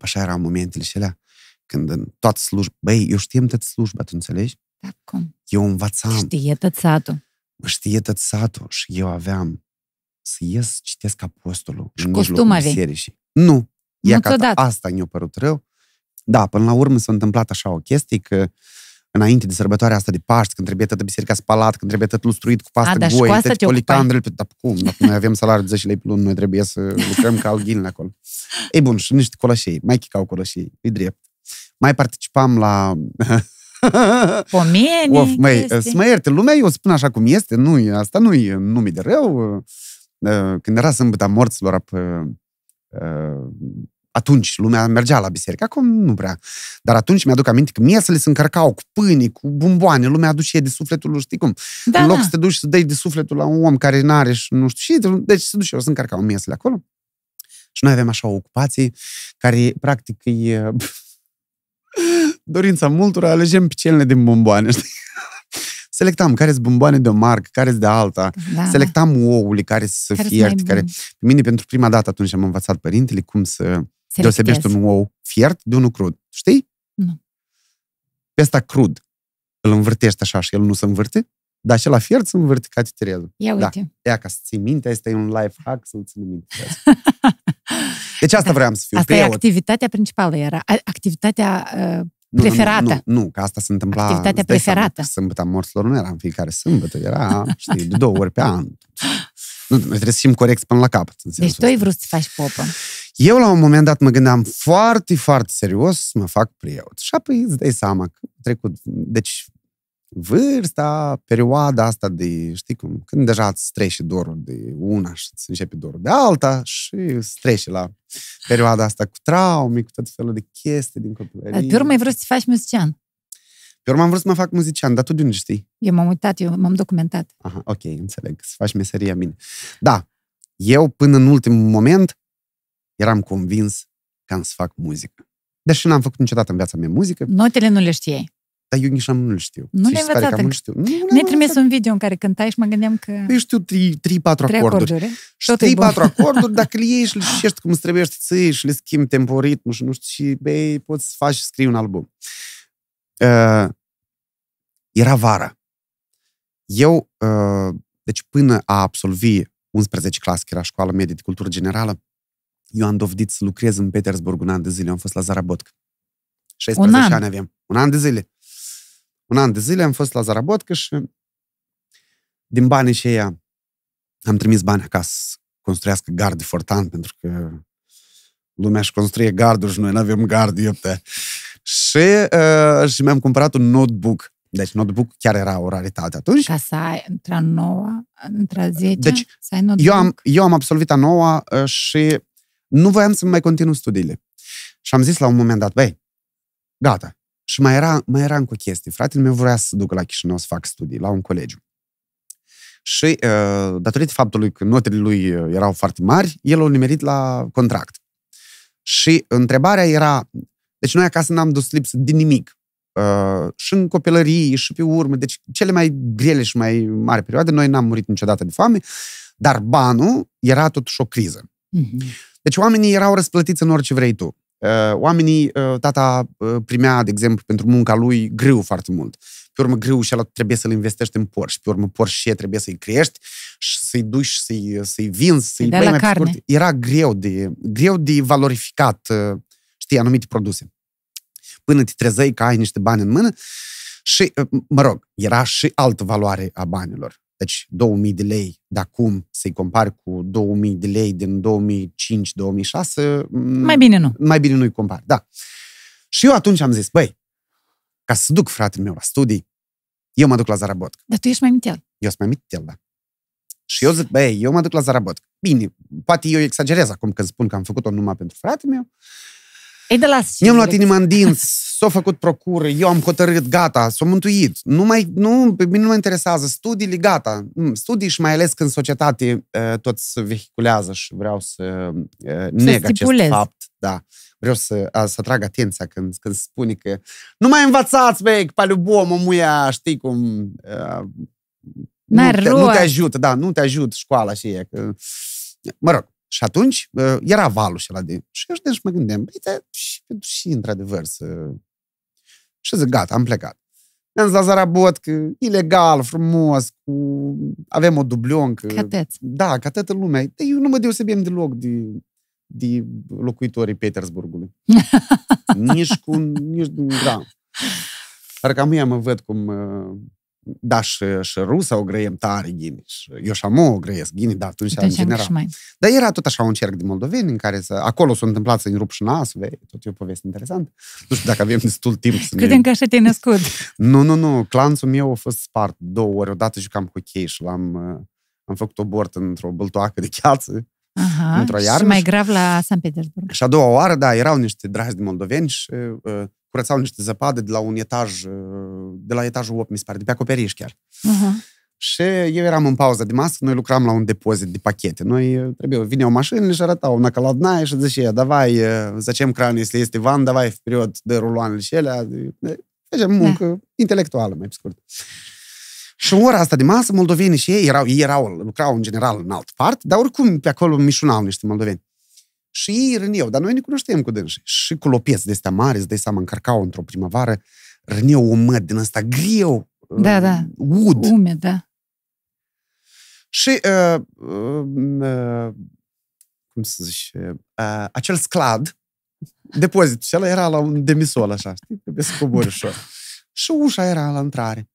Așa erau momentele și alea când în toată slujba... Băi, eu știam tot slujba, tu înțelegi? Da, cum? Eu învățam. Știe tot satul. Mă știe tot satul și eu aveam să ies, citesc apostolul. Și în costum aveai. Bisericii. Nu, Ia că asta mi-a părut rău. Da, până la urmă s-a întâmplat așa o chestie că înainte de sărbătoarea asta de Paști, când trebuie tătă biserica spalat, când trebuie tot lustruit cu pastă A, goi, tăt pe dar cum? Dacă noi avem salariul de 10 lei pe lună, noi trebuie să lucrăm ca alghinile acolo. Ei bun, și niște coloșei, mai chicau coloșei, e drept. Mai participam la... (laughs) Pomeni, of, măi, să mă ierte, lumea eu spun așa cum este, nu, asta nu e nume de rău. Ă, când era sâmbăta morților, ă, atunci lumea mergea la biserică, acum nu prea. Dar atunci mi-aduc aminte că miesele se încărcau cu pâini, cu bomboane, lumea aduce de sufletul lui, știi cum? Da, În loc da. să te duci să dai de sufletul la un om care n-are și nu știu și, deci se o să încărcau miesele acolo. Și noi avem așa o ocupație care, practic, e (laughs) dorința multora, alegem picelele din bomboane, știi? Selectam care sunt bomboane de o marcă, care sunt de alta. Da. Selectam ouăle care să care fie, care... Pe mine, pentru prima dată atunci am învățat părintele cum să Selectez. deosebești un ou fiert de unul crud. Știi? Nu. Pe ăsta crud îl învârtești așa și el nu se învârte, dar și la fiert se învârte ca titerează. Ia da. uite. Da. Ia ca să ții minte, asta e un life hack să-l ții minte. (laughs) Deci asta da. vreau să fiu. Asta preot. e activitatea principală, era activitatea uh, preferată. Nu, nu, nu, că asta se întâmpla... Activitatea preferată. Seama, sâmbăta morților nu era în fiecare sâmbătă, era, (laughs) știi, de două ori pe an. Nu, trebuie să fim corecți până la capăt. deci tu ai vrut să faci popă. Eu la un moment dat mă gândeam foarte, foarte serios să mă fac preot. Și apoi îți dai seama că trecut... Deci vârsta, perioada asta de, știi cum, când deja îți trece dorul de una și îți începe dorul de alta și îți trece la perioada asta cu traume, cu tot felul de chestii din copilărie. Pe urmă ai vrut să faci muzician. Pe urmă am vrut să mă fac muzician, dar tu de unde știi? Eu m-am uitat, eu m-am documentat. Aha, ok, înțeleg, să faci meseria bine. Da, eu până în ultimul moment eram convins că am să fac muzică. Deși n-am făcut niciodată în viața mea muzică. Notele nu le știai. Dar eu nici nu le știu. Nu deci le-ai învățat încă. Nu știu. Nu, Ne-ai trimis un video în care cântai și mă gândeam că... Eu păi știu 3-4 acorduri. 3-4 acorduri, dacă le iei și le (laughs) știi cum îți trebuie să și le schimbi temporitm și nu știu și, bei, poți să faci și scrii un album. Uh, era vara. Eu, uh, deci până a absolvi 11 clasă, era școala medie de cultură generală, eu am dovedit să lucrez în Petersburg un an de zile, am fost la Zarabotc. 16 ani aveam. Un an de zile. Un an de zile am fost la Zarabotcă și din banii și ea am trimis bani acasă să construiască gard de fortan, pentru că lumea își construie garduri și noi nu avem gard, iute. Și, uh, și mi-am cumpărat un notebook. Deci notebook chiar era o raritate atunci. Ca să ai între a noua, între a zece, deci, să ai notebook. Eu am, eu am absolvit a noua uh, și nu voiam să mai continu studiile. Și am zis la un moment dat, băi, gata. Și mai era, mai era încă o chestie. Fratele meu vrea să ducă la Chișinău să fac studii, la un colegiu. Și uh, datorită faptului că notele lui uh, erau foarte mari, el a nimerit la contract. Și întrebarea era, deci noi acasă n-am dus lipsă din nimic. Uh, și în copilărie, și pe urmă, deci cele mai grele și mai mari perioade, noi n-am murit niciodată de foame, dar banul era totuși o criză. Mm-hmm. Deci oamenii erau răsplătiți în orice vrei tu. Uh, oamenii, uh, tata uh, primea, de exemplu, pentru munca lui greu foarte mult. Pe urmă, greu și ala trebuie să-l investești în porsche. Pe urmă, porșie trebuie să-i crești și să-i duci, să-i, să-i vinzi, să-i la carne. Scurt. Era greu de, greu de valorificat, știi, anumite produse. Până te trezeai că ai niște bani în mână și, mă rog, era și altă valoare a banilor. Deci 2000 de lei de acum să-i compari cu 2000 de lei din 2005-2006... Mm, mai bine nu. Mai bine nu-i compari, da. Și eu atunci am zis, băi, ca să duc fratele meu la studii, eu mă duc la zarabot. Dar tu ești mai mitel. Eu sunt mai mitel, da. Și eu zic, băi, eu mă duc la zarabot. Bine, poate eu exagerez acum când spun că am făcut-o numai pentru fratele meu, ei de la Mi-am luat inima în dinți, s-a făcut procură, eu am hotărât, gata, s-a mântuit. Nu mai, nu, pe mine nu mă interesează. Studiile, gata. Mm, studii și mai ales când societate se vehiculează și vreau să neg acest fapt. Da. Vreau să, a, să trag atenția când, când spune că nu mai învățați, băi, că pe omuia, muia, știi cum... A, nu, te, nu te ajută, da, nu te ajută școala și e. mă rog, și atunci era valul și ăla de... Și eu deci mă gândeam, băi, da, și, și într-adevăr să... Și zic, gata, am plecat. Ne-am zis la Zarabot că ilegal, frumos, cu... avem o dublioncă. Cateț. Da, ca toată lumea. Dar eu nu mă deosebim deloc de, de locuitorii Petersburgului. (laughs) nici cu... Nici, da. Dar cam eu mă văd cum uh, da, și, și rusă o grăiem tare ghini, și eu și amă o grăiesc ghini, dar atunci, deci în general. Mai... Dar era tot așa un cerc de moldoveni în care să, acolo s-a întâmplat să-i rup și nasul, tot e o poveste interesantă. Nu știu dacă avem destul timp să Credem ne... că așa te născut. (laughs) nu, nu, nu, clanțul meu a fost spart două ori, odată jucam chei și l-am uh, am făcut o abort într-o băltoacă de cheață. Aha, într-o iarnă. Și mai grav la San Petersburg. Și a doua oară, da, erau niște dragi de moldoveni și uh, curățau niște zăpadă de la un etaj, uh, de la etajul 8, mi se pare, de pe acoperiș chiar. Uh-huh. Și eu eram în pauză de masă, noi lucram la un depozit de pachete. Noi uh, trebuiau, vineau mașinile și arătau na caladnaie și zice, davai, uh, zicem crani, este este van, davai, в период de ruloanele și elea. Facem da. muncă da. intelectuală, mai pe scurt. Și ora asta de masă, moldovenii și ei erau, ei erau, lucrau în general în altă parte, dar oricum pe acolo mișunau niște moldoveni. Și ei râneau, dar noi ne cunoșteam cu dânsii. Și cu lopieți de-astea mari, îți dai seama, încărcau într-o primăvară, râneau o măd din ăsta greu, da, uh, da. ud. Umed, da. Și, uh, um, uh, cum să zic, uh, uh acel sclad, depozit, acela era la un demisol, așa, știi? Trebuie să cobori da. ușor. Și ușa era la intrare.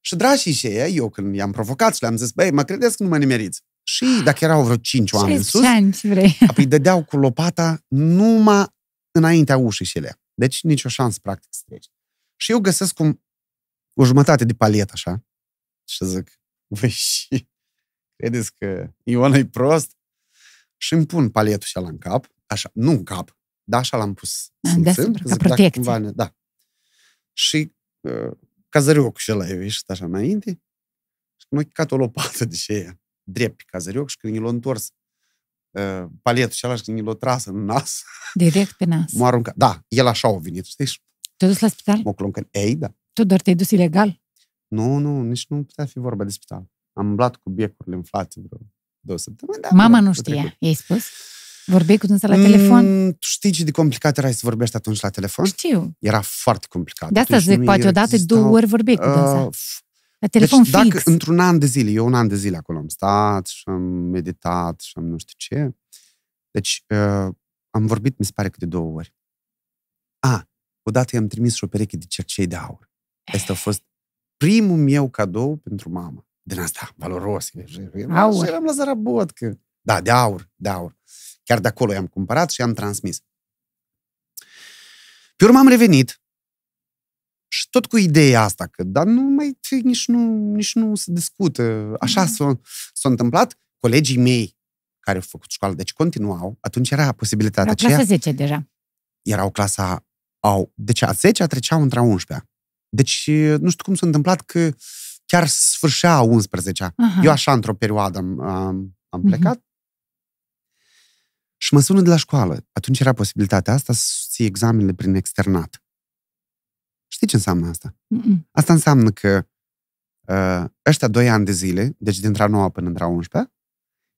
Și dragii și ei, eu când i-am provocat și le-am zis, băi, mă credeți că nu mă nimeriți? Și dacă erau vreo cinci oameni Ce sus, vrei? apoi dădeau cu lopata numai înaintea ușii și ele. Deci nicio șansă, practic, să treci. Și eu găsesc cum o jumătate de palet, așa, și zic, vei și credeți că Ion e prost? Și îmi pun paletul și în cap, așa, nu în cap, dar așa l-am pus. Da, deasupra, ca zic, protecție. Cumva, da. Și uh, cu și ăla, eu ieșit așa înainte, și mă chicat o lopată de ce drept pe cazăreoc și când i l-a întors uh, paletul și ala și când i l-a tras în nas. Direct pe nas. M-a aruncat. Da, el așa a venit, știi? Te-ai dus la spital? M-a cloncat. Ei, da. Tu doar te-ai dus ilegal? Nu, nu, nici nu putea fi vorba de spital. Am blat cu becurile umflate vreo două săptămâni. Da, Mama nu știa, i-ai spus? Vorbeai cu dânsa la mm, telefon? Tu știi ce de complicat era să vorbești atunci la telefon? Știu. Era foarte complicat. De asta deci zic, poate odată, două da, ori vorbeai cu ă, dânsa. Uh, la telefon deci, fix. dacă într-un an de zile, eu un an de zile acolo am stat și am meditat și am nu știu ce, deci uh, am vorbit, mi se pare, că de două ori. A, odată i-am trimis și o pereche de cercei de aur. Asta a fost primul meu cadou pentru mama. Din asta, valoros. Aur. Și eram la că... Da, de aur, de aur. Chiar de acolo i-am cumpărat și i-am transmis. Pe urmă am revenit și tot cu ideea asta, că dar nu mai nici nu, nici nu se discută. Așa mm-hmm. s-a, s-a întâmplat. Colegii mei care au făcut școală, deci continuau, atunci era posibilitatea era aceea. clasa 10 deja. Erau clasa au. Deci a 10-a treceau între a 11-a. Deci nu știu cum s-a întâmplat că chiar sfârșea a 11-a. Aha. Eu așa într-o perioadă am, am, am mhm. plecat. Mm-hmm. Și mă sună de la școală. Atunci era posibilitatea asta să ții examenele prin externat. Știi ce înseamnă asta? Mm-mm. Asta înseamnă că uh, ăștia doi ani de zile, deci dintre a 9 până între a 11,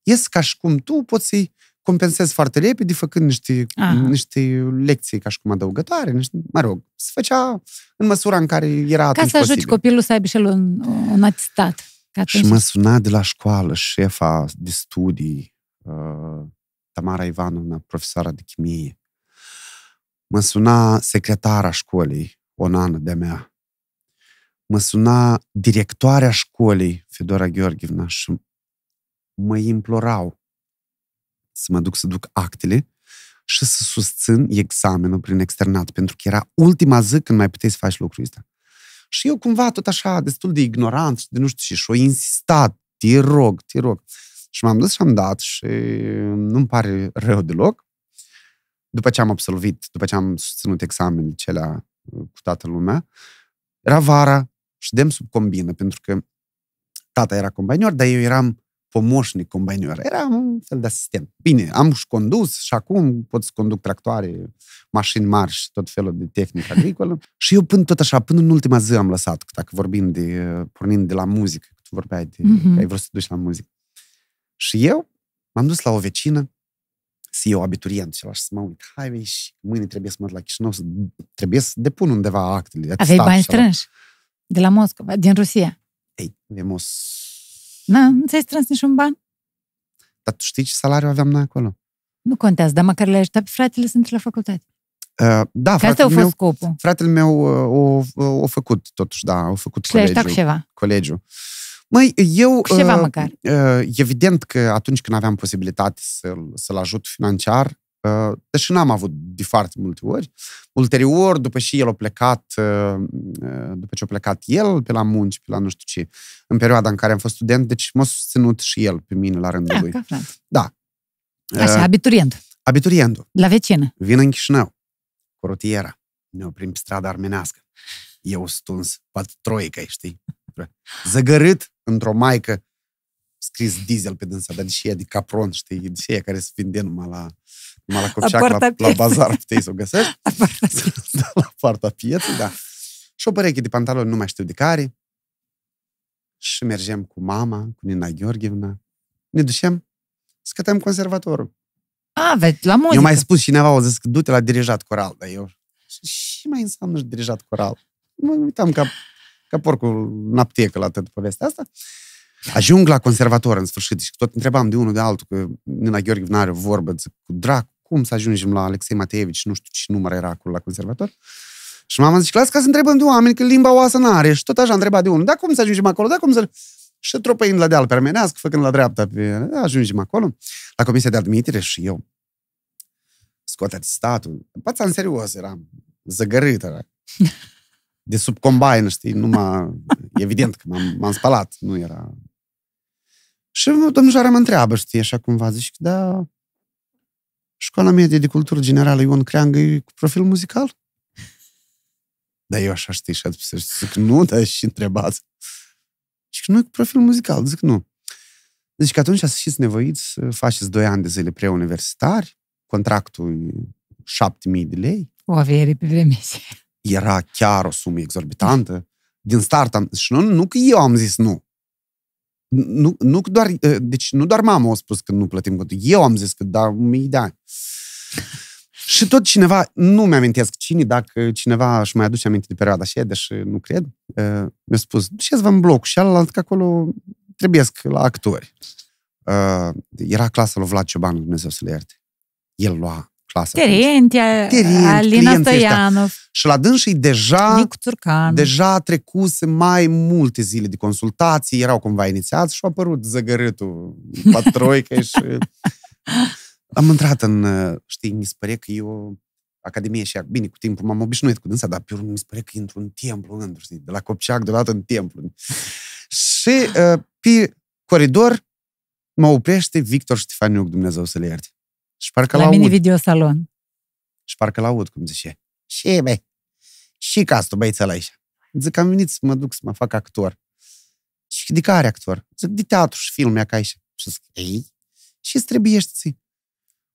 ies ca și cum tu poți să-i compensezi foarte repede făcând niște, niște lecții ca și cum adăugătoare, niște, mă rog, se făcea în măsura în care era Ca să ajuți copilul să aibă și el un, un atestat. Și mă suna de la școală șefa de studii, uh, Tamara Ivanovna, profesoara de chimie. Mă suna secretara școlii, o nană de-a mea, mă suna directoarea școlii, Fedora Gheorghevna, și mă implorau să mă duc să duc actele și să susțin examenul prin externat, pentru că era ultima zi când mai puteai să faci lucrul ăsta. Și eu cumva tot așa, destul de ignorant și de nu știu ce, și o insistat, te rog, te rog. Și m-am dus și am dat și nu-mi pare rău deloc. După ce am absolvit, după ce am susținut examenul celea cu toată lumea. Era vara, ședem sub combină, pentru că tata era combinior, dar eu eram pomoșnic combinior. Era un fel de asistent. Bine, am și condus și acum pot să conduc tractoare, mașini mari și tot felul de tehnică agricolă. și eu până tot așa, până în ultima zi am lăsat, dacă vorbim de, pornind de la muzică, tu vorbeai de, mm-hmm. că ai vrut să te duci la muzică. Și eu m-am dus la o vecină să iau abiturient, și să mă uit, hai și mâine trebuie să mă duc la Chișinău, să, trebuie să depun undeva actele. Aveai bani strânși de la Moscova, din Rusia. Ei, avem o... Na, nu ți-ai strâns niciun ban? Dar tu știi ce salariu aveam noi acolo? Nu contează, dar măcar le-ai ajutat pe fratele sunt la facultate. Uh, da, că asta a fost meu, scopul. Fratele meu uh, o, o, o făcut, totuși, da, o făcut și colegiul. Și ceva. Colegiul. Măi, eu... Ceva uh, măcar. Uh, evident că atunci când aveam posibilitate să să-l ajut financiar, uh, deși n-am avut de foarte multe ori, ulterior, după și el a plecat, uh, uh, după ce a plecat el pe la munci, pe la nu știu ce, în perioada în care am fost student, deci m-a susținut și el pe mine la rândul da, lui. Da. Așa, uh, abiturient. Abiturientul. La vecină. Vin în Chișinău, cu rotiera, Ne oprim pe strada armenească. Eu stuns, pat troică, știi? Zăgărât, într-o maică scris diesel pe dânsa, dar și e de capron, știi, de ea care se vinde numai la, numai la Copșac, la, la, la bazar puteai să o găsești. La (laughs) partea (laughs) pieței. Da, la partea pieței, da. Și o pereche de pantaloni, nu mai știu de care. Și mergem cu mama, cu Nina Gheorghevna. Ne ducem, scătăm conservatorul. A, vezi, la muzică. Eu mai spus cineva, au zis că du-te la dirijat coral, dar eu... Și mai înseamnă și dirijat coral? Mă uitam ca ca porcul naptie că la tot povestea asta. Ajung la conservator în sfârșit și tot întrebam de unul de altul că Nina nu are o vorbă, zic, cu drac, cum să ajungem la Alexei Mateevici, nu știu ce număr era acolo la conservator. Și mama zice, las ca să întrebăm de oameni, că limba oasă nu are Și tot așa întreba de unul, da, cum să ajungem acolo, da, cum să... Și tropăind la deal permenească, făcând la dreapta, pe... da, ajungem acolo, la comisia de admitere și eu. Scot atestatul. Pața în serios eram, zăgărit era de sub combine, știi, numai, (laughs) evident că m-am, m-am spălat, nu era... Și domnișoara mă întreabă, știi, așa cumva, zici, da, școala medie de cultură generală Ion Creangă e cu profil muzical? (laughs) Da, eu așa știi, și atunci zic, nu, dar și întrebați. Și că nu e cu profil muzical, zic, nu. Deci că atunci să știți nevoiți să faceți doi ani de zile preuniversitari, contractul 7.000 de lei. O avere pe vremea era chiar o sumă exorbitantă. Din start am... Și nu, nu că eu am zis nu. Nu, nu că doar... Eh, deci nu doar mama a spus că nu plătim contul. Eu am zis că da, mii de ani. Și tot cineva, nu mi-amintesc cine, dacă cineva își mai aduce aminte de perioada și deși nu cred, eh, mi-a spus, duceți-vă în bloc și alălalt că acolo trebuie la actori. Eh, era clasa lui Vlad Cioban, Dumnezeu să le ierte. El lua clasă. Terentia, Terent, Alina Stoianov. Și la dânsii deja, deja trecuse mai multe zile de consultații, erau cumva inițiați și a apărut zăgărâtul patroică (laughs) și... Am intrat în, știi, mi se pare că eu Academie și bine, cu timpul m-am obișnuit cu dânsa, dar pe urmă mi se pare că intru în templu, în, știi, de la copceac deodată în templu. și uh, pe coridor mă oprește Victor Ștefaniuc, Dumnezeu să le ierte. Și parcă la mini salon. Și parcă la aud cum zice. Și, băi, și ca asta, băiețel aici. Zic, am venit să mă duc să mă fac actor. Și de care actor? Zic, de teatru și filme ca aici. Și zic, ei, și îți trebuie ți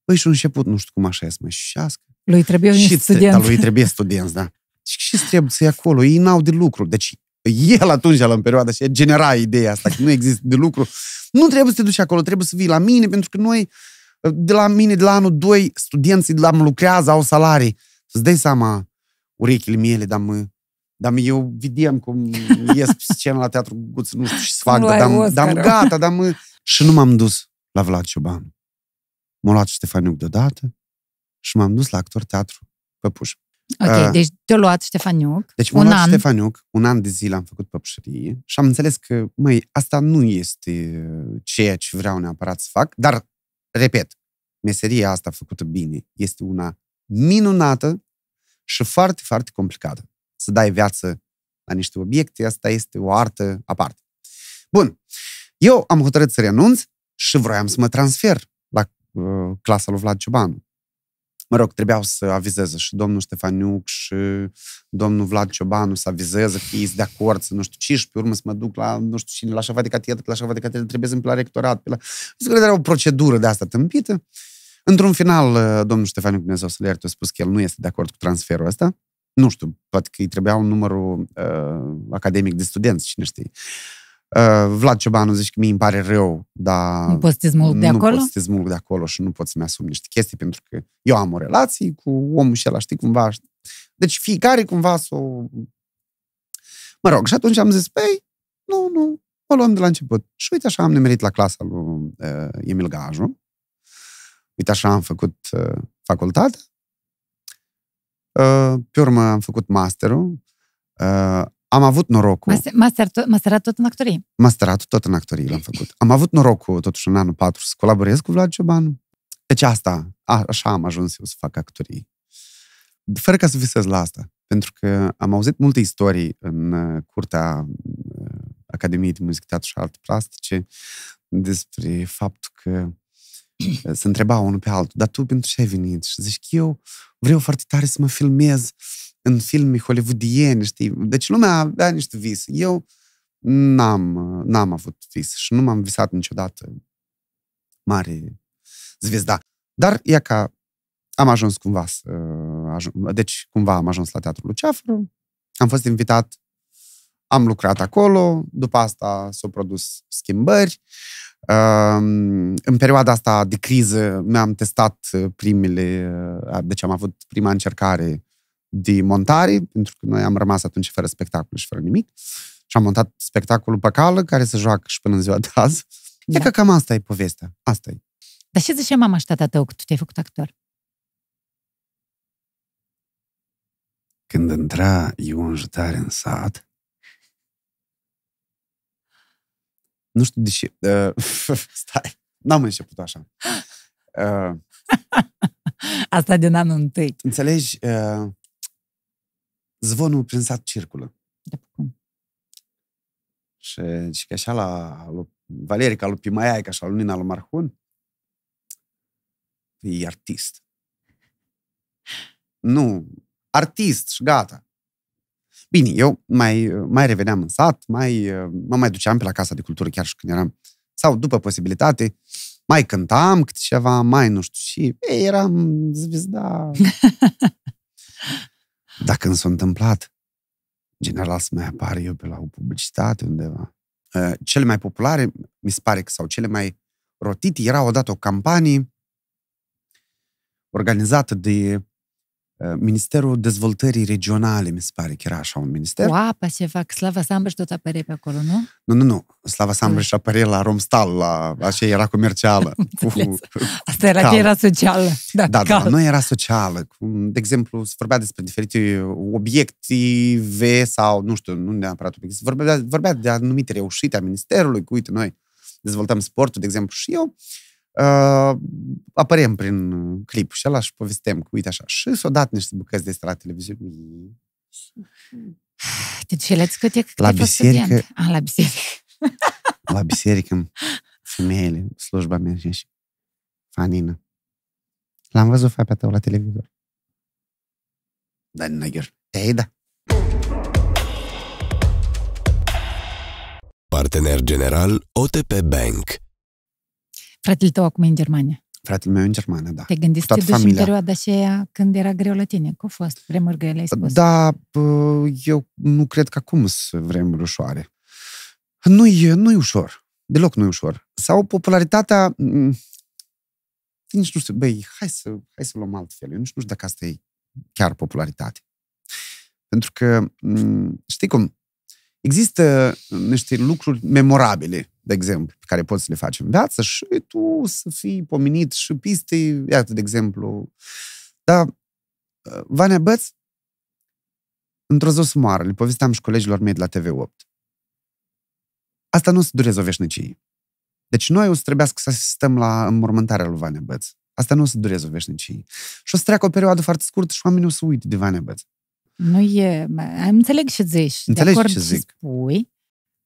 Păi și un început, nu știu cum așa e să mă șușească. Lui trebuie și student. Da, lui trebuie studenți, da. Și ce trebuie să acolo? Ei n-au de lucru. Deci el atunci, la în perioada și genera ideea asta, că nu există de lucru. Nu trebuie să te duci acolo, trebuie să vii la mine, pentru că noi de la mine, de la anul 2, studenții de la mă lucrează, au salarii. Să-ți dai seama urechile miele, dar mă, dar eu vedem cum (laughs) ies pe scenă la teatru Guț, nu știu ce să fac, dar, dar, dar gata, dar mă... Și nu m-am dus la Vlad Ciobanu. M-a luat Ștefaniuc deodată și m-am dus la actor teatru Păpuș. Ok, uh, deci te-a luat Ștefaniuc. Deci m-a luat an. Ștefaniuc, un an de zile am făcut păpușărie și am înțeles că, măi, asta nu este uh, ceea ce vreau neapărat să fac, dar Repet, meseria asta făcută bine este una minunată și foarte, foarte complicată. Să dai viață la niște obiecte, asta este o artă aparte. Bun. Eu am hotărât să renunț și vroiam să mă transfer la uh, clasa lui Vlad Ciobanu mă rog, trebuiau să avizeze și domnul Ștefaniuc și domnul Vlad Ciobanu să avizeze că ești de acord, să nu știu ce, și pe urmă să mă duc la nu știu cine, la șafa de catedră, la șafa de catedră, trebuie să la rectorat. Pe la... Zic era o procedură de asta tâmpită. Într-un final, uh, domnul Ștefaniuc Dumnezeu să le a spus că el nu este de acord cu transferul ăsta. Nu știu, poate că îi trebuia un numărul uh, academic de studenți, cine știe. Uh, Vlad Ciobanu zici că mie îmi pare rău, dar... Nu poți să mult smulg de acolo? Nu poți de acolo și nu pot să-mi asum niște chestii, pentru că eu am o relație cu omul și el știi, cumva. Deci fiecare cumva să o... Mă rog, și atunci am zis, păi, nu, nu, o luăm de la început. Și uite așa am nemerit la clasa lui uh, Emil Gaju. Uite așa am făcut uh, facultate. Uh, pe urmă am făcut masterul. Uh, am avut norocul... Masterat tot în actorie. Masterat tot în actorie l-am făcut. Am avut norocul, totuși, în anul 4 să colaborez cu Vlad Ciobanu. Deci asta, a, așa am ajuns eu să fac actorie. Fără ca să visez la asta. Pentru că am auzit multe istorii în uh, curtea uh, Academiei de Muzică, Teatru și Arte Plastice despre faptul că (clears throat) se întreba unul pe altul, dar tu pentru ce ai venit? Și zici că eu vreau foarte tare să mă filmez în filme hollywoodiene, știi? Deci lumea avea niște vis. Eu n-am, n-am avut vis și nu m-am visat niciodată mare zvezda. Dar e ca am ajuns cumva să, deci cumva am ajuns la Teatrul Luceafru, am fost invitat, am lucrat acolo, după asta s-au produs schimbări în perioada asta de criză mi-am testat uh, primele, uh, deci am avut prima încercare de montare, pentru că noi am rămas atunci fără spectacol și fără nimic. Și am montat spectacolul cală, care se joacă și până în ziua de azi. Da. E că cam asta e povestea. Asta e. Dar ce zice mama și tata tău că tu te-ai făcut actor? Când intra Ion Jutare în sat, Nu știu de ce. Uh, (laughs) stai, n-am început așa. Uh, Asta din anul întâi. Înțelegi? Uh, zvonul prin sat circulă. De cum? Și, și că așa la la Valerica, lui Pimaia, ca așa lui Nina, lui Marhun, e artist. Nu, artist și gata. Bine, eu mai, mai reveneam în sat, mai, mă mai duceam pe la Casa de Cultură chiar și când eram, sau după posibilitate, mai cântam cât ceva, mai nu știu și ei, eram zvizda. Dar când s-a întâmplat, general să mai apar eu pe la o publicitate undeva. Ă, cele mai populare, mi se pare că, sau cele mai rotite, era odată o campanie organizată de Uh, Ministerul Dezvoltării Regionale, mi se pare că era așa un minister. O apa se fac, Slava Sambrăș tot apare pe acolo, nu? Nu, nu, nu. Slava Sambrăș apare la Romstal, la, ah. așa era comercială. (laughs) cu, Asta era cal. era socială. Da, da, da, nu era socială. De exemplu, se vorbea despre diferite obiective sau, nu știu, nu neapărat obiective, vorbea, vorbea de anumite reușite a ministerului, cu, uite, noi dezvoltăm sportul, de exemplu, și eu uh, uh, apărem prin clip și ăla și povestem cu uite așa. Și s-au dat niște bucăți de la televiziune. Deci ele cât e cât la biserică, a, la biserică. la biserică, femeile, slujba merge și fanină. L-am văzut fapea tău la televizor. Dar nu Ei, da. Partener general OTP Bank Fratele tău acum e în Germania. Fratele meu e în Germania, da. Te gândiți să familia. în perioada aceea când era greu la tine? Cum a fost vremuri grele, ai da, spus? Da, eu nu cred că acum sunt vremuri ușoare. Nu-i, nu-i ușor. Deloc nu-i ușor. Sau popularitatea... Mm, nici nu știu, băi, hai să, hai să luăm altfel. Eu nu știu dacă asta e chiar popularitate. Pentru că, mm, știi cum, Există uh, niște lucruri memorabile, de exemplu, pe care poți să le faci în viață și tu să fii pomenit și piste, iată, de exemplu. Dar uh, Vanea Băț, într-o zi sumară, le povesteam și colegilor mei de la TV8. Asta nu o să dureze o veșnicie. Deci noi o să trebuiască să asistăm la înmormântarea lui Vanea Băț. Asta nu o să dureze o veșnicie. Și o să treacă o perioadă foarte scurtă și oamenii o să uite de Vanea Băț. Nu e... Am înțeleg ce zici. Înțeleg de acord ce zic. spui.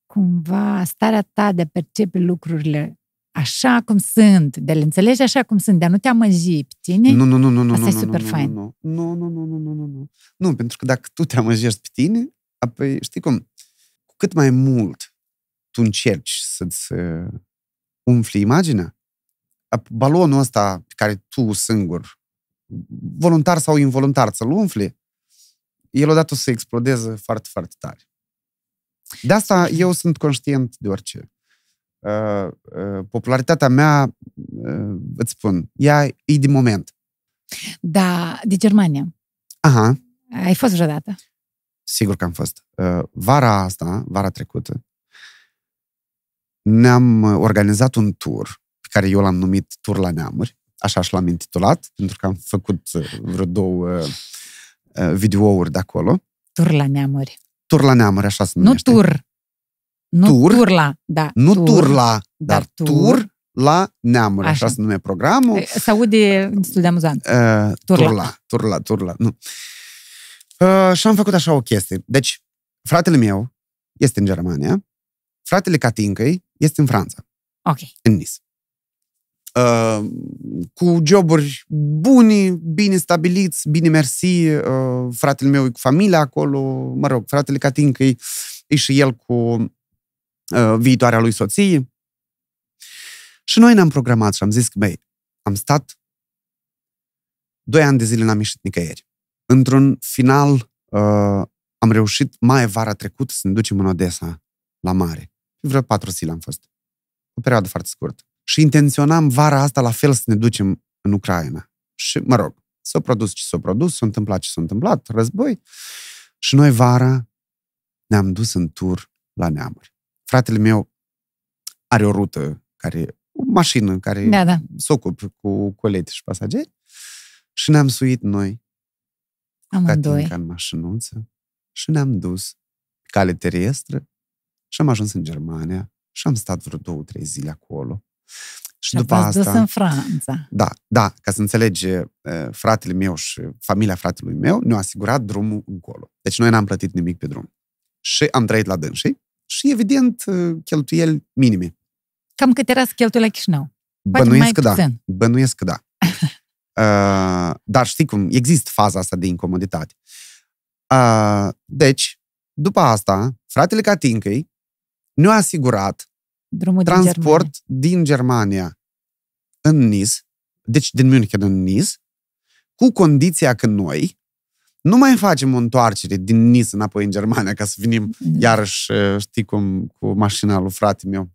Cumva starea ta de a percepe lucrurile așa cum sunt, de le înțelege așa cum sunt, de a nu te amăji pe tine, nu, nu, nu, nu, nu, asta nu, e super nu, fain. Nu, nu, nu, nu, nu, nu, nu, nu. Nu, pentru că dacă tu te amăjești pe tine, apoi știi cum, cu cât mai mult tu încerci să-ți umfli imaginea, balonul ăsta pe care tu singur, voluntar sau involuntar, să-l umfli, el odată o să explodeze foarte, foarte tare. De asta eu sunt conștient de orice. Uh, uh, popularitatea mea, uh, îți spun, ea e de moment. Da, de Germania. Aha. Ai fost vreodată? Sigur că am fost. Uh, vara asta, vara trecută, ne-am uh, organizat un tur pe care eu l-am numit Tur la Neamuri, așa și l-am intitulat, pentru că am făcut uh, vreo două Uh, videouri de acolo. Tur la neamuri. Tur la neamuri, așa se numește. Nu tur. Nu tur, turla, da. Nu tur, tur la, dar, dar tur la neamuri, așa, așa se numește programul. Se aude destul de amuzant. Uh, turla. turla, turla, la, Nu. Uh, și am făcut așa o chestie. Deci, fratele meu este în Germania, fratele Catincăi este în Franța. Ok. În Nice. Uh, cu joburi bune, bine stabiliți, bine mersi, uh, fratele meu e cu familia acolo, mă rog, fratele Catin că e, e și el cu uh, viitoarea lui soție. Și noi ne-am programat și am zis că, băi, am stat doi ani de zile n-am ieșit nicăieri. Într-un final uh, am reușit mai vara trecută să ne ducem în Odessa, la mare. Vreo patru zile am fost. O perioadă foarte scurtă. Și intenționam vara asta la fel să ne ducem în Ucraina. Și, mă rog, s-a produs ce s-a produs, s-a întâmplat ce s-a întâmplat, război. Și noi vara ne-am dus în tur la neamuri. Fratele meu are o rută care o mașină care da, da. se ocupă cu colete și pasageri. Și ne-am suit noi Amândoi. în mașinuță și ne-am dus pe cale terestră și am ajuns în Germania și am stat vreo două, trei zile acolo. Și, după asta... dus în Franța. Da, da, ca să înțelege uh, fratele meu și familia fratelui meu ne-au asigurat drumul încolo. Deci noi n-am plătit nimic pe drum. Și am trăit la dânsii și, evident, uh, cheltuieli minime. Cam cât era să cheltuie la Chișinău? Bănuiesc că da. Bănuiesc că da. (laughs) uh, dar știi cum, există faza asta de incomoditate. Uh, deci, după asta, fratele Catincăi ne-a asigurat Drumul transport din Germania. din Germania în Niz, deci din München în Niz, cu condiția că noi nu mai facem o întoarcere din Niz înapoi în Germania ca să venim mm. iarăși, eh, știi cum, cu mașina lui frate meu,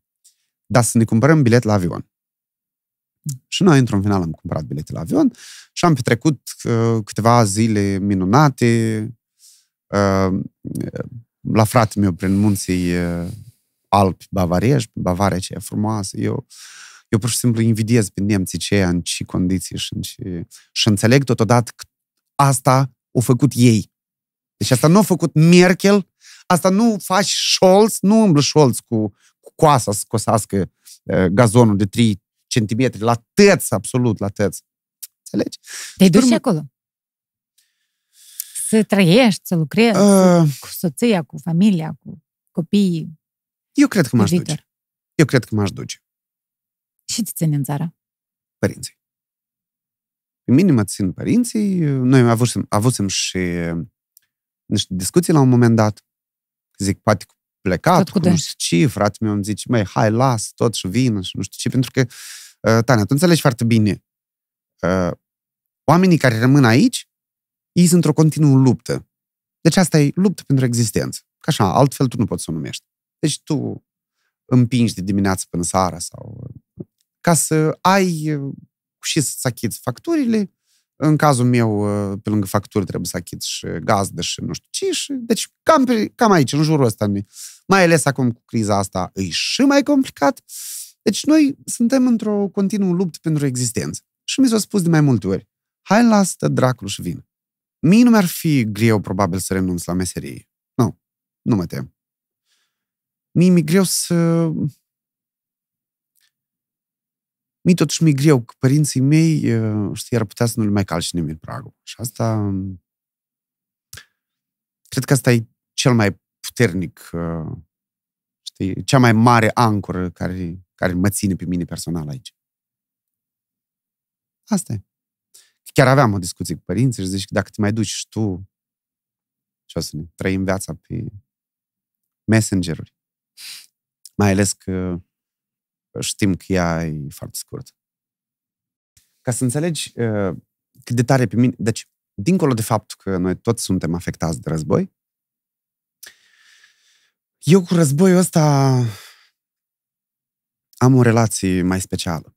dar să ne cumpărăm bilet la avion. Mm. Și noi, într-un final, am cumpărat bilete la avion și am petrecut uh, câteva zile minunate uh, la fratele meu prin munții uh, Alpi, bavarești, Bavaria ce e frumoasă. Eu, eu pur și simplu invidiez pe nemții ce în ce condiții și în ce... Și înțeleg totodată că asta au făcut ei. Deci asta nu a făcut Merkel, asta nu faci Scholz, nu umblă Scholz cu, cu coasa să cosască gazonul de 3 cm la tăț, absolut la tăț. Înțelegi? Te duci urmă... acolo? Să trăiești, să lucrezi uh... cu soția, cu familia, cu copiii. Eu cred că m-aș duce. Eu cred că m-aș duce. Și te ține în țara? Părinții. Pe mine mă țin părinții. Noi avusem, avusem și eh, niște discuții la un moment dat. Zic, poate plecat, tot cu, cu nu știu ce, frate meu îmi zice, măi, hai, las tot și vin și nu știu ce, pentru că, eh, Tania, tu înțelegi foarte bine, eh, oamenii care rămân aici, ei sunt într-o continuă luptă. Deci asta e luptă pentru existență. Ca așa, altfel tu nu poți să o numești. Deci tu împingi de dimineață până seara sau ca să ai și să-ți achizi facturile. În cazul meu, pe lângă facturi, trebuie să achizi și gazdă și nu știu ce. Și, deci cam, pe, cam aici, în jurul ăsta. Mai ales acum cu criza asta, e și mai complicat. Deci noi suntem într-o continuă luptă pentru existență. Și mi s-a spus de mai multe ori, hai asta, dracul și vin. Mie nu mi-ar fi greu, probabil, să renunț la meserie. Nu, nu mă tem. Mie mi-e greu să... Mie totuși mi-e greu că părinții mei, știi, ar putea să nu le mai calci nimeni pragul. Și asta... Cred că asta e cel mai puternic, știi, cea mai mare ancoră care, care mă ține pe mine personal aici. Asta e. Chiar aveam o discuție cu părinții și zici că dacă te mai duci și tu, ce o să ne trăim viața pe messenger mai ales că știm că ea e foarte scurt. Ca să înțelegi uh, cât de tare pe mine... Deci, dincolo de faptul că noi toți suntem afectați de război, eu cu războiul ăsta am o relație mai specială.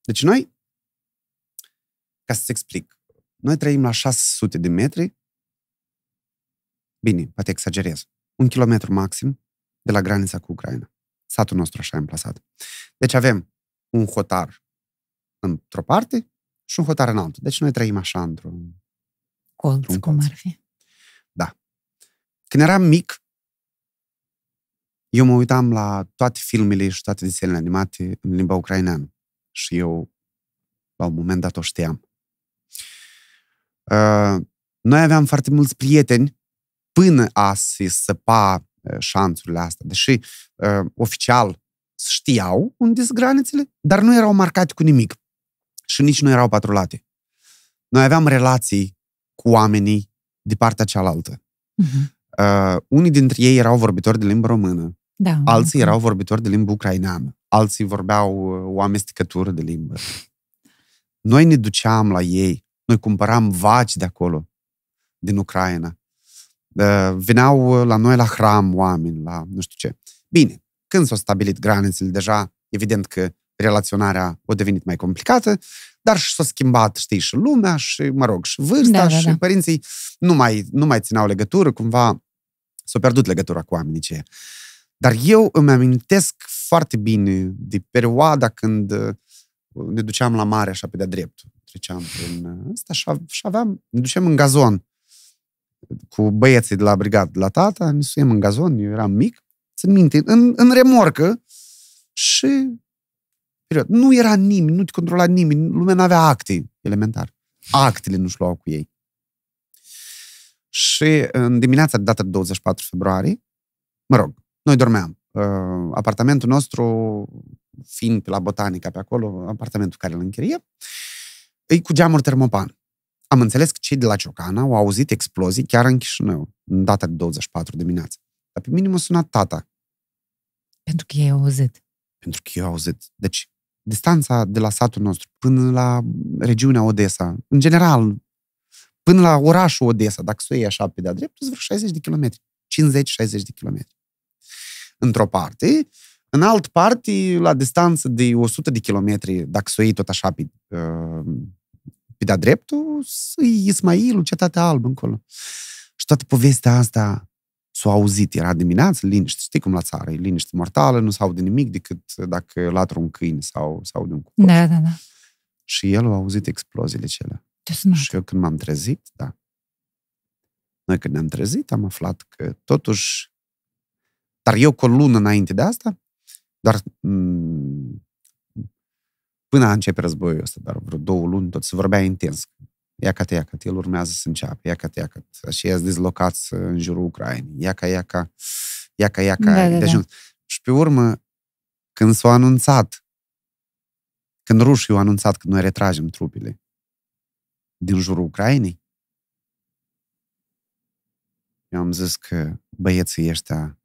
Deci noi, ca să-ți explic, noi trăim la 600 de metri, bine, poate exagerez, un kilometru maxim, de la granița cu Ucraina. Satul nostru așa e plasat. Deci avem un hotar într-o parte și un hotar în altul. Deci noi trăim așa într-un colț, într-un colț. cum ar fi. Da. Când eram mic, eu mă uitam la toate filmele și toate desenele animate în limba ucraineană. Și eu, la un moment dat, o știam. Uh, noi aveam foarte mulți prieteni până a se săpa Eh, șanțurile astea. Deși eh, oficial știau unde sunt granițele, dar nu erau marcate cu nimic și nici nu erau patrulate. Noi aveam relații cu oamenii de partea cealaltă. Uh-huh. Uh, unii dintre ei erau vorbitori de limbă română, da, alții erau vorbitori de limbă ucraineană, alții vorbeau o amestecătură de limbă. Noi ne duceam la ei, noi cumpăram vaci de acolo, din Ucraina, Eh, veneau eh, la noi la hram oameni, la nu știu ce. Bine, când s-au stabilit granițele, deja evident că relaționarea a devenit mai complicată, dar și s-a schimbat, știi, și lumea și, mă rog, și vârsta da, da, și da. părinții nu mai, nu mai țineau legătură, cumva s au pierdut legătura cu oamenii ce. Dar eu îmi amintesc foarte bine de perioada când eh, ne duceam la mare așa pe de-a dreptul. Treceam prin ăsta și aveam, ne duceam în gazon cu băieții de la brigadă, de la tata, ne suiem în gazon, eu eram mic, țin minte, în, în remorcă și nu era nimeni, nu te controla nimeni, lumea n-avea acte elementar. Actele nu-și luau cu ei. Și în dimineața de data de 24 februarie, mă rog, noi dormeam. Uh, apartamentul nostru, fiind pe la Botanica pe acolo, apartamentul care îl închiriem, e cu geamuri termopan. Am înțeles că cei de la Ciocana au auzit explozii chiar în Chișinău, în data de 24 dimineața. Dar pe mine m-a sunat tata. Pentru că ei au auzit. Pentru că eu au auzit. Deci, distanța de la satul nostru până la regiunea Odessa, în general, până la orașul Odessa, dacă să o iei așa pe de-a dreptul, sunt vreo 60 de kilometri. 50-60 de kilometri. Într-o parte, în alt parte, la distanță de 100 de kilometri, dacă să o iei tot așa pe, uh, Păi da, dreptul îi Ismailul, cetatea albă, încolo. Și toată povestea asta s-a auzit. Era dimineață, liniște. Știi cum la țară, e liniște mortală, nu s-aude nimic decât dacă latră un câine sau, sau un cupor. Da, da, da. Și el a auzit exploziile cele. Și eu când m-am trezit, da. Noi când ne-am trezit, am aflat că totuși... Dar eu cu o lună înainte de asta, doar până a începe războiul ăsta, dar vreo două luni, tot se vorbea intens. Iaca-te, ia el urmează să înceapă, iaca-te, Și aceia dezlocat uh, în jurul Ucrainei, ia iaca, ia iaca, da, da, ia da. ajuns. Da. Și pe urmă, când s-au anunțat, când rușii au anunțat că noi retragem trupele din jurul Ucrainei, eu am zis că băieții ăștia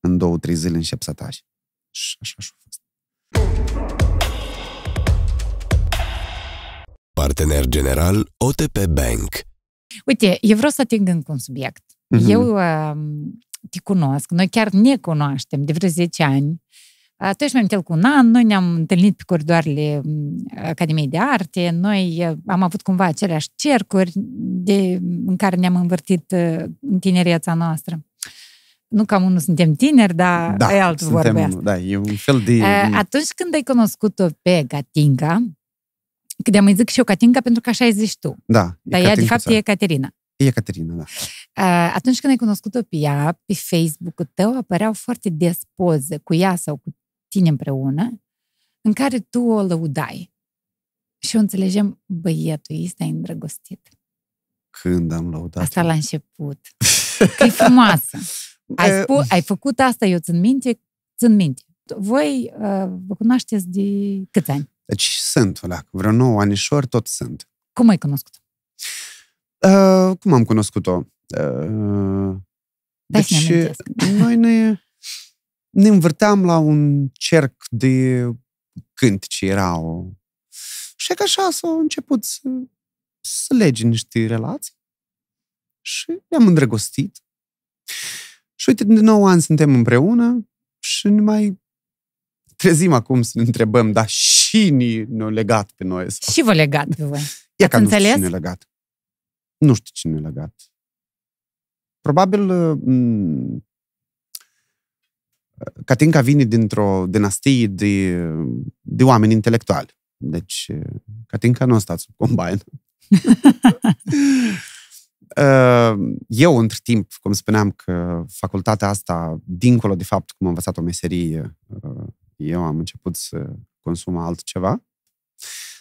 în două, trei zile încep să atace. Și așa și-a fost. Partener general OTP Bank. Uite, eu vreau să te gând cu un subiect. Mm-hmm. Eu uh, te cunosc, noi chiar ne cunoaștem de vreo 10 ani. Atunci uh, tu ești mai cu un an, noi ne-am întâlnit pe coridoarele um, Academiei de Arte, noi uh, am avut cumva aceleași cercuri de, în care ne-am învârtit uh, în tinereța noastră nu cam unul suntem tineri, dar da, e altul suntem, vorbea Da, e un fel de... Atunci când ai cunoscut-o pe Gatinga, de mai zic și eu Catinca pentru că așa ai zis tu. Da. Dar ea, de fapt, sau... e Caterina. E Caterina, da. Atunci când ai cunoscut-o pe ea, pe Facebook-ul tău apăreau foarte des poze cu ea sau cu tine împreună, în care tu o lăudai. Și o înțelegem, băietul ăsta e îndrăgostit. Când am lăudat? Asta la început. Că (laughs) e frumoasă. Ai, spus, ai făcut asta, eu țin minte, țin minte. Voi uh, vă cunoașteți de câți ani? Deci sunt, la vreo 9 anișori tot sunt. Cum ai cunoscut? Uh, cum am cunoscut-o? Uh, deci, (laughs) noi ne, ne învârteam la un cerc de cântece, erau. Și că așa s au început să, să legi niște relații și ne-am îndrăgostit. Și uite, de 9 ani suntem împreună și ne mai trezim acum să ne întrebăm, da, cine ne-a legat pe noi. Sau... Și vă legat pe voi. E (laughs) ca nu știu cine legat. Nu știu cine legat. Probabil m- mm, Catinca vine dintr-o dinastie de, de oameni intelectuali. Deci, Catinca nu a stat sub combine. (laughs) (laughs) Uh, eu, între timp, cum spuneam că facultatea asta, dincolo de fapt cum am învățat o meserie, uh, eu am început să consumă altceva.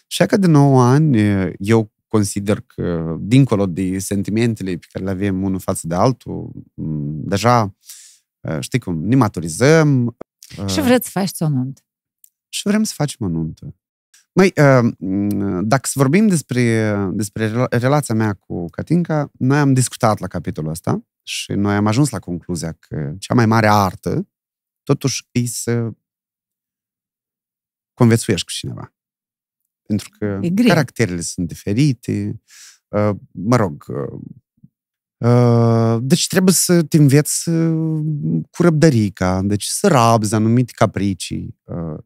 Și că de 9 ani, eu consider că, dincolo de sentimentele pe care le avem unul față de altul, deja, știi cum, ne maturizăm. Și vreți să faci o nuntă. Și vrem să facem o nuntă. Noi, dacă să vorbim despre, despre relația mea cu Catinca, noi am discutat la capitolul ăsta și noi am ajuns la concluzia că cea mai mare artă totuși e să conviețuiești cu cineva. Pentru că caracterele sunt diferite, uh, mă rog, uh, uh, deci trebuie să te înveți cu răbdărica, deci să rabzi anumite capricii.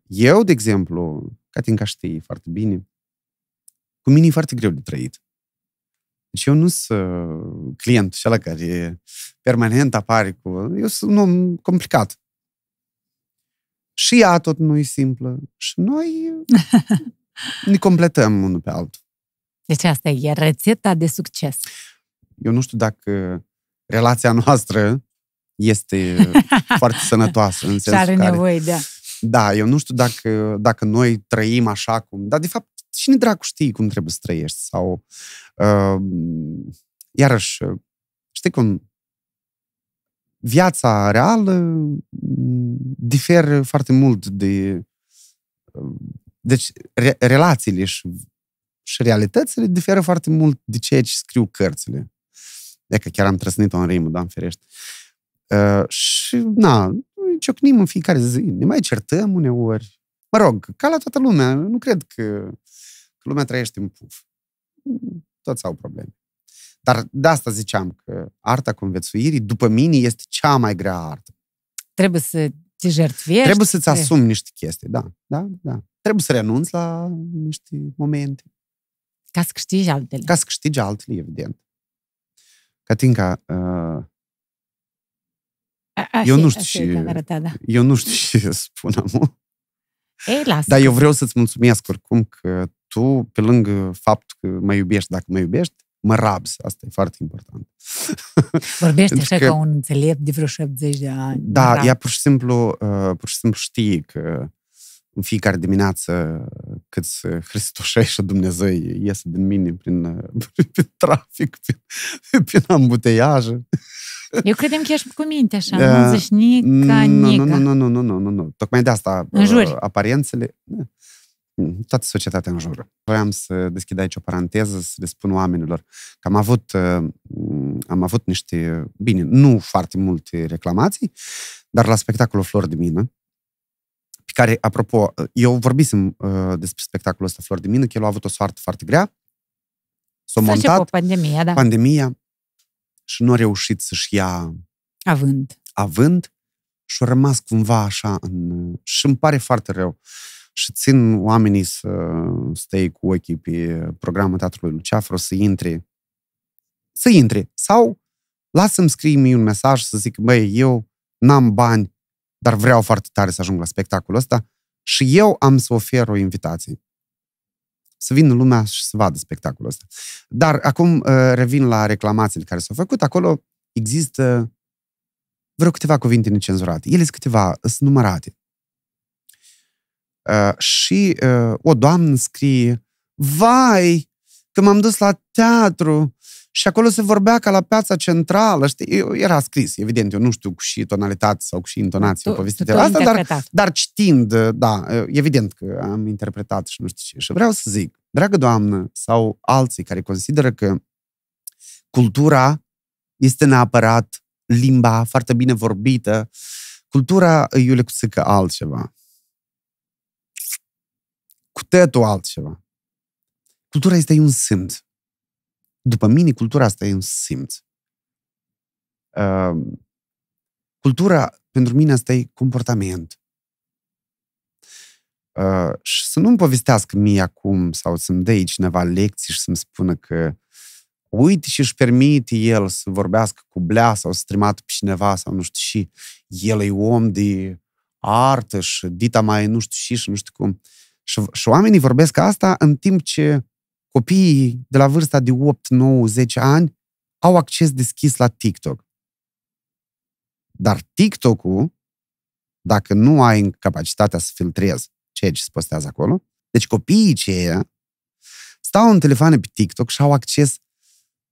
Eu, de exemplu, Catinca știe foarte bine, cu mine e foarte greu de trăit. Deci eu nu sunt clientul cel care permanent apare cu... Eu sunt un om complicat și ea tot nu e simplă. Și noi (laughs) ne completăm unul pe altul. Deci asta e rețeta de succes. Eu nu știu dacă relația noastră este (laughs) foarte sănătoasă. În sensul și are care, nevoie, da. Da, eu nu știu dacă, dacă noi trăim așa cum... Dar, de fapt, cine dracu știi cum trebuie să trăiești? Sau, uh, iarăși, știi cum viața reală mm, diferă foarte mult de... Mm, deci, re, relațiile și, și realitățile diferă foarte mult de ceea ce scriu cărțile. E că chiar am trăsnit-o în rimă, doamne ferește. Uh, și, na, ciocnim în fiecare zi, ne mai certăm uneori. Mă rog, ca la toată lumea, nu cred că, că lumea trăiește în puf. Mm, toți au probleme. Dar de asta ziceam că arta conviețuirii, după mine, este cea mai grea artă. Trebuie să te jertfești. Trebuie să-ți asumi niște chestii, da. da, da. Trebuie să renunți la niște momente. Ca să câștigi altele. Ca să câștigi altele, evident. Catinca, uh, eu, nu știu și, da. eu nu știu ce spun amu. Ei, lasă. Dar eu vreau să-ți mulțumesc oricum că tu, pe lângă faptul că mă iubești, dacă mă iubești, mă rabs. Asta e foarte important. (laughs) Vorbește așa că, ca un înțelept de vreo 70 de ani. Da, ea pur și simplu, uh, pur și simplu știe că în fiecare dimineață cât Hristoșei și Dumnezeu iese din mine prin, uh, (laughs) prin trafic, prin, prin ambuteiaje. Eu credem că ești cu minte așa, da, nu zici nica, nica. Nu, nu, nu, nu, nu, nu, nu, nu. Tocmai de asta În juri. aparențele... Da toată societatea în jur. Vreau să deschid aici o paranteză, să le spun oamenilor că am avut, uh, am avut niște, bine, nu foarte multe reclamații, dar la spectacolul Flor de Mină, pe care, apropo, uh, eu vorbisem uh, despre spectacolul ăsta Flor de Mină, că el a avut o soartă foarte grea, s-a montat, pandemia, da. pandemia, și nu a reușit să-și ia având. având și a rămas cumva așa în... și îmi pare foarte rău și țin oamenii să stai cu ochii pe programul Teatrului Luceafru, să intre, să intre. Sau lasă-mi scrie mie un mesaj să zic, băi, eu n-am bani, dar vreau foarte tare să ajung la spectacolul ăsta și eu am să ofer o invitație. Să vină lumea și să vadă spectacolul ăsta. Dar acum uh, revin la reclamațiile care s-au făcut. Acolo există vreo câteva cuvinte necenzurate. Ele sunt câteva, sunt numărate. Uh, și uh, o doamnă scrie, vai, că m-am dus la teatru și acolo se vorbea ca la piața centrală, știi, era scris, evident, eu nu știu cu și tonalitate sau cu și intonație povestită asta, dar, dar citind, uh, da, uh, evident că am interpretat și nu știu ce. Și vreau să zic, dragă doamnă, sau alții care consideră că cultura este neapărat limba foarte bine vorbită, cultura, Iulie, că altceva cu totul altceva. Cultura este un simț. După mine, cultura asta e un simț. Uh, cultura, pentru mine, asta e comportament. Uh, și să nu-mi povestească mie acum sau să-mi dea cineva lecții și să-mi spună că uite și își permite el să vorbească cu blea sau să trimată pe cineva sau nu știu și el e om de artă și dita mai nu știu și și nu știu cum. Uh, și, și oamenii vorbesc asta în timp ce copiii de la vârsta de 8, 9, 10 ani au acces deschis la TikTok. Dar TikTok-ul, dacă nu ai capacitatea să filtrezi ceea ce se postează acolo, deci copiii ce stau în telefoane pe TikTok și au acces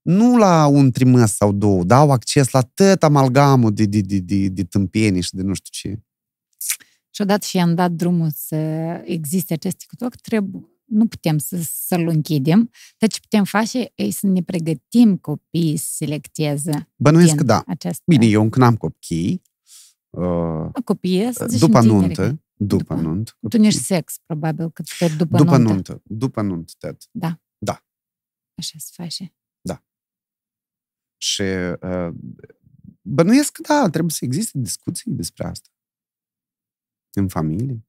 nu la un trimăs sau două, dar au acces la tot amalgamul de, de, de, de, de tâmpenii și de nu știu ce și odată și am dat drumul să existe acest TikTok, trebuie, nu putem să, să-l închidem, dar deci ce putem face e să ne pregătim copiii să selecteze. Bănuiesc că da. Această... Bine, eu încă n-am copii. Uh, copii, deci După nuntă. După, după nuntă. Tu nici sex, probabil, că tot după, după nuntă. nuntă. După nuntă, tăt. Da. Da. Așa se face. Da. Și uh, bănuiesc că da, trebuie să existe discuții despre asta în familie.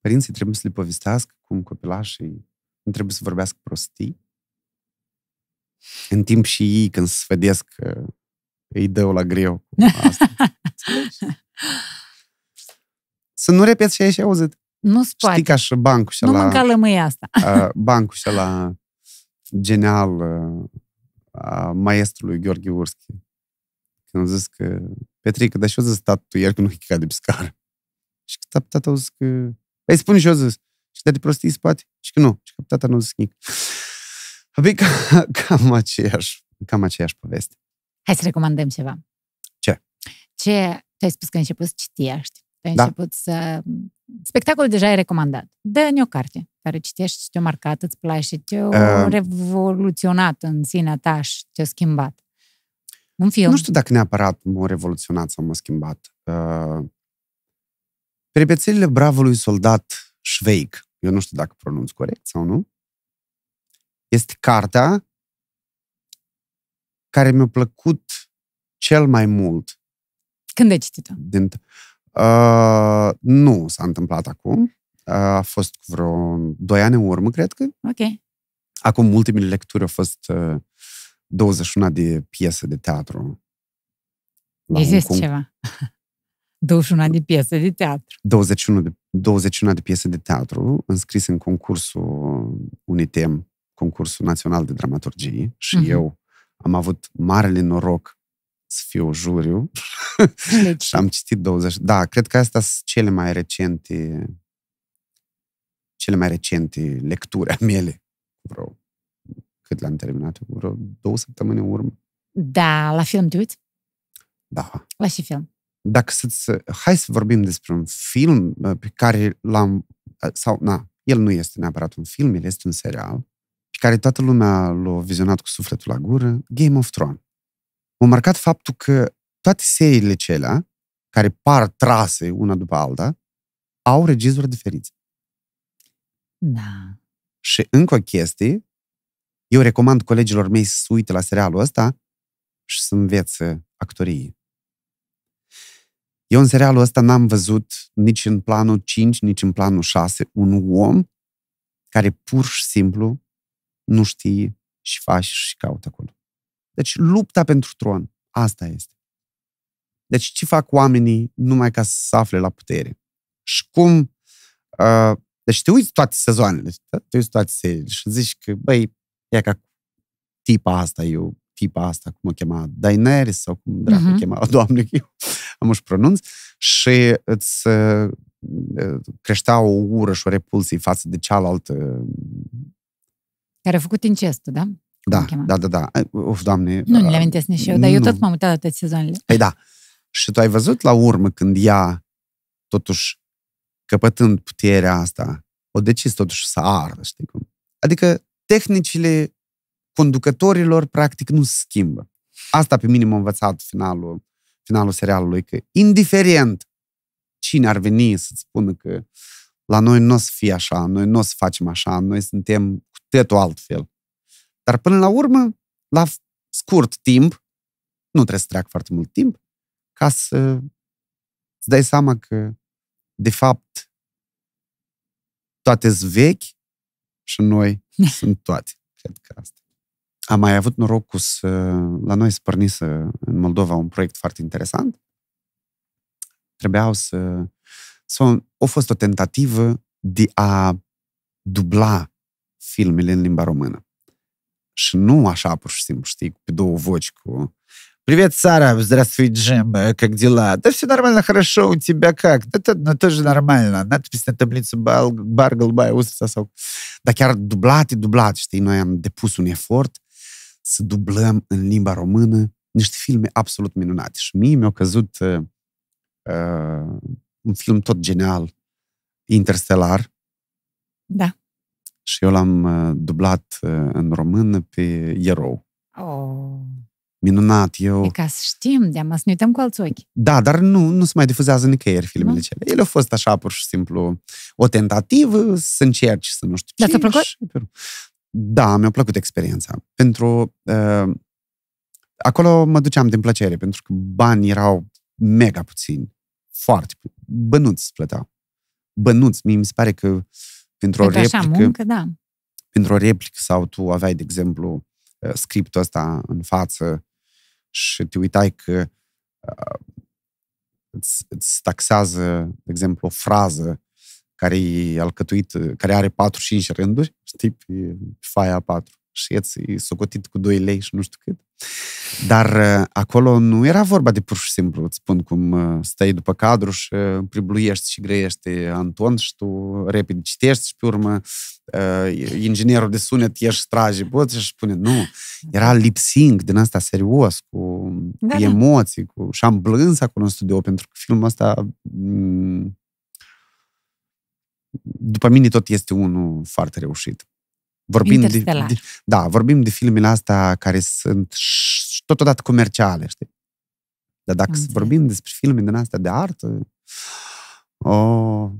Părinții trebuie să le povestească cum copilașii nu trebuie să vorbească prostii. În timp și ei, când se sfădesc, îi dă la greu. (laughs) Asta. să nu repet ce ai și auzit. Nu spate. Știi ca și bancul și Nu la, mânca lămâie asta. bancul și la genial a maestrului Gheorghe Urschi. Când a zis că Petrică, dar și o zis tatu ieri că nu e de piscară. Și că tata a zis că... Păi spune și o zis. Și de prostii spate? Și că nu. Și că tata nu a zis nimic. Apoi ca, (laughs) cam aceeași, cam aceeași poveste. Hai să recomandăm ceva. Ce? Ce? Tu ai spus că ai început să citești. Tu ai da. început să... Spectacolul deja e recomandat. Dă-ne o carte care citești, te-a marcat, îți place, te-a uh, revoluționat în sinea ta și te-a schimbat. Un film. Nu știu dacă neapărat m-a revoluționat sau m-a schimbat. Uh, Peripețelile bravului soldat Schweig, eu nu știu dacă pronunț corect sau nu, este cartea care mi-a plăcut cel mai mult. Când ai citit-o? Din, uh, nu s-a întâmplat acum. Uh, a fost vreo doi ani în urmă, cred că. Ok. Acum ultimele lecturi au fost uh, 21 de piese de teatru. La Există ceva. 21 (laughs) de piese de teatru. 21 de, 21 de piese de teatru înscris în concursul UNITEM, concursul național de dramaturgie și uh-huh. eu am avut marele noroc să fiu juriu (laughs) și am citit 20... Da, cred că astea sunt cele mai recente cele mai recente lecturi ale mele, vreau cât l-am terminat? Vreo două săptămâni în urmă. Da, la film te uiți? Da. La ce film? Dacă să Hai să vorbim despre un film uh, pe care l-am... Uh, sau, na, el nu este neapărat un film, el este un serial pe care toată lumea l-a vizionat cu sufletul la gură, Game of Thrones. M-a marcat faptul că toate seriile celea, care par trase una după alta, au regizori diferiți. Da. Și încă o chestie eu recomand colegilor mei să uite la serialul ăsta și să învețe actorii. Eu în serialul ăsta n-am văzut nici în planul 5, nici în planul 6 un om care pur și simplu nu știe și face și caută acolo. Deci lupta pentru tron, asta este. Deci ce fac oamenii numai ca să se afle la putere? Și cum... Uh, deci te uiți toate sezoanele, te uiți toate seriile și zici că, băi, ea ca tipa asta, eu, tipa asta, cum o chema, Daenerys sau cum dracu uh-huh. Mhm. chema, (laughs) doamne, eu am și pronunț, și îți uh, uh, creștea o ură și o repulsie față de cealaltă. Uh, Care a făcut incestul, da? Da, da? da, da, da, da. Uf, doamne... Nu mi le amintesc nici eu, dar eu tot m-am uitat la toate sezoanele. Păi da. Și tu ai văzut la urmă când ea, totuși, căpătând puterea asta, o decis totuși să ardă, știi cum? Adică tehnicile conducătorilor practic nu se schimbă. Asta pe m-a învățat finalul, finalul serialului, că indiferent cine ar veni să-ți spună că la noi nu o să fie așa, noi nu o să facem așa, noi suntem cu totul altfel. Dar până la urmă, la scurt timp, nu trebuie să treacă foarte mult timp, ca să îți dai seama că, de fapt, toate sunt vechi și noi, (laughs) sunt toate. Cred că asta. Am mai avut noroc cu să... La noi spărnisă în Moldova un proiect foarte interesant. Trebuiau să... Sau, o fost o tentativă de a dubla filmele în limba română. Și nu așa, pur și simplu, știi, pe două voci cu Привет, Сара. Здравствуй, Джим. Э, как дела? Да все нормально, хорошо. У тебя как? Да то, ну, тоже нормально. Надпись на tabliță бар голубая, Ustrița сосок. Да chiar дублат и дублат, что noi am depus un efort să dublăm în limba română niște filme absolut minunate. Și mie mi-a căzut uh, uh, un film tot genial, Interstellar. Da. Și eu l-am uh, dublat uh, în română pe Erou. Oh minunat, eu... E ca să știm, de să ne uităm cu alți ochi. Da, dar nu, nu se mai difuzează nicăieri filmele nu? cele. Ele au fost așa, pur și simplu, o tentativă să încerci, să nu știu Dar ți-a plăcut? Da, mi-a plăcut experiența. Pentru... Uh, acolo mă duceam din plăcere, pentru că banii erau mega puțini. Foarte puțini. Bănuți plăteau. Bănuți. Mie mi se pare că pentru o replică... Așa, muncă, da. Pentru o replică sau tu aveai, de exemplu, uh, scriptul ăsta în față și te uitai că uh, îți, îți taxează, de exemplu, o frază care e alcătuită, care are 4-5 rânduri, știi, pe faia 4 și ieți socotit cu 2 lei și nu știu cât. Dar uh, acolo nu era vorba de pur și simplu, îți spun cum uh, stai după cadru și uh, pribluiești și grăiești Anton și tu repede citești și pe urmă inginerul de sunet ieși trage boți și spune nu. Era lip din asta serios, cu, da, cu da. emoții, cu... și am blâns acolo în studio pentru că filmul ăsta mm, după mine tot este unul foarte reușit. Vorbim de, de, da, vorbim de filmele astea care sunt totodată comerciale, știi? Dar dacă Înțeleg. vorbim despre filme din astea de artă, o, oh,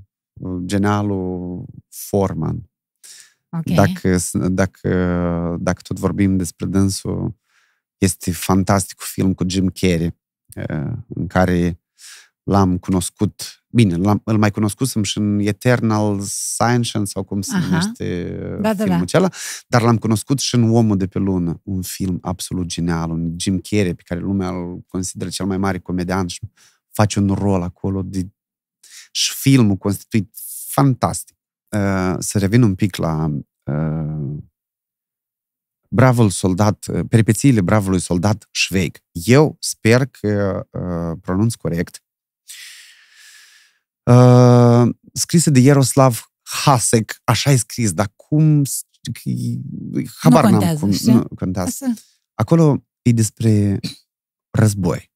genialul Forman. Okay. Dacă, dacă, dacă tot vorbim despre dânsul, este fantasticul film cu Jim Carrey, în care l-am cunoscut, bine, l-am, îl mai cunoscusem și în Eternal Sunshine sau cum se Aha. numește da, da, filmul da, acela, dar l-am cunoscut și în Omul de pe Lună, un film absolut genial, un Jim Carrey pe care lumea îl consideră cel mai mare comedian și face un rol acolo de... și filmul constituit fantastic. Uh, să revin un pic la uh, bravul soldat, uh, peripețiile bravului soldat Schweig. Eu sper că uh, pronunț corect Uh, scrise de Iaroslav Hasek, așa e scris, dar cum... Habar nu contează, cum, nu contează. Asta. Acolo e despre război.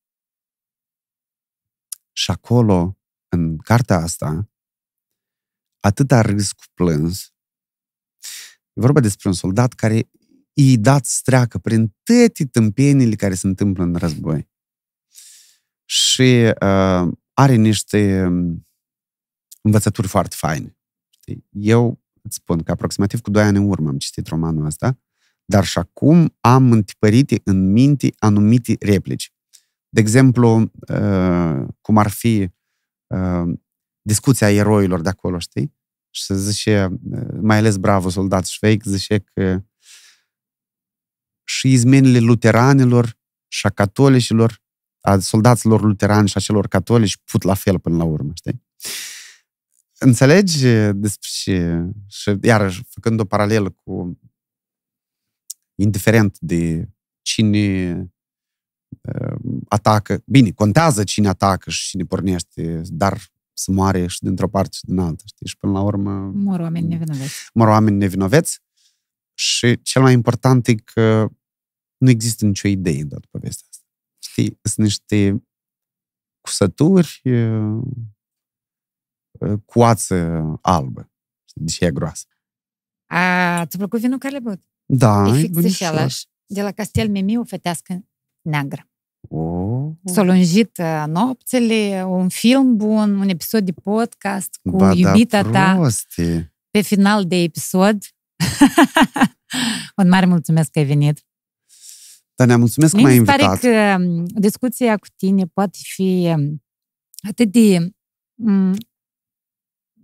Și acolo, în cartea asta, a râs cu plâns. E vorba despre un soldat care i dat streacă prin toate tâmpenile care se întâmplă în război. Și uh, are niște um, învățături foarte faine. Eu îți spun că aproximativ cu 2 ani în urmă am citit romanul ăsta, dar și acum am întipărit în minte anumite replici. De exemplu, uh, cum ar fi uh, discuția eroilor de acolo, știi? Și se zice, uh, mai ales bravo soldat șveic, zice că și izmenile luteranilor și a catolicilor, a soldaților luterani și a celor catolici put la fel până la urmă, știi? Înțelegi despre ce? Și, iarăși, făcând o paralelă cu indiferent de cine uh, atacă. Bine, contează cine atacă și cine pornește, dar să moare și dintr-o parte și din alta, știi? Și până la urmă... Mor oameni nevinoveți. Mor oameni nevinoveți și cel mai important e că nu există nicio idee toată povestea asta. Știi? Sunt niște cusături uh, coață albă. Deși e groasă. A, ți-a plăcut vinul care le băut? Da, e fix De la Castel Mimi, o fetească neagră. Oh. S-a lungit uh, nopțele, un film bun, un episod de podcast cu ba, da, iubita da, ta. Pe final de episod. (laughs) un mare mulțumesc că ai venit. Dar ne mulțumesc Mi că m-ai invitat. pare că um, discuția cu tine poate fi um, atât de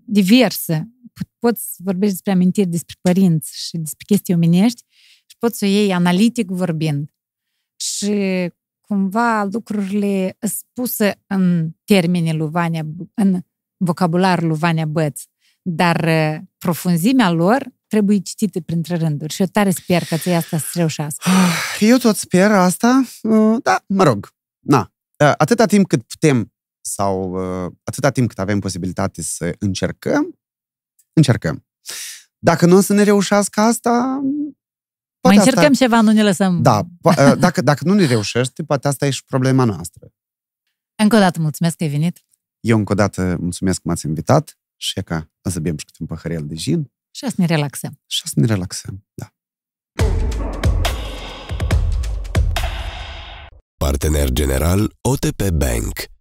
diversă. Poți vorbești despre amintiri, despre părinți și despre chestii omenești și poți să o iei analitic vorbind. Și cumva lucrurile spuse în termenii lui Vania, în vocabularul lui Vania Băț, dar uh, profunzimea lor trebuie citită printre rânduri și eu tare sper că ți asta să reușească. Ah, eu tot sper asta, uh, da, mă rog, na. Uh, atâta timp cât putem sau uh, atâta timp cât avem posibilitate să încercăm, încercăm. Dacă nu o să ne reușească asta, Poate mai încercăm asta... ceva, nu ne lăsăm. Da, po- uh, dacă, dacă nu ne reușești, poate asta e și problema noastră. Încă o dată mulțumesc că ai venit. Eu încă o dată mulțumesc că m-ați invitat și e ca să bem și câte un păhărel de gin. Și să ne relaxăm. Și să ne relaxăm, da. Partener general OTP Bank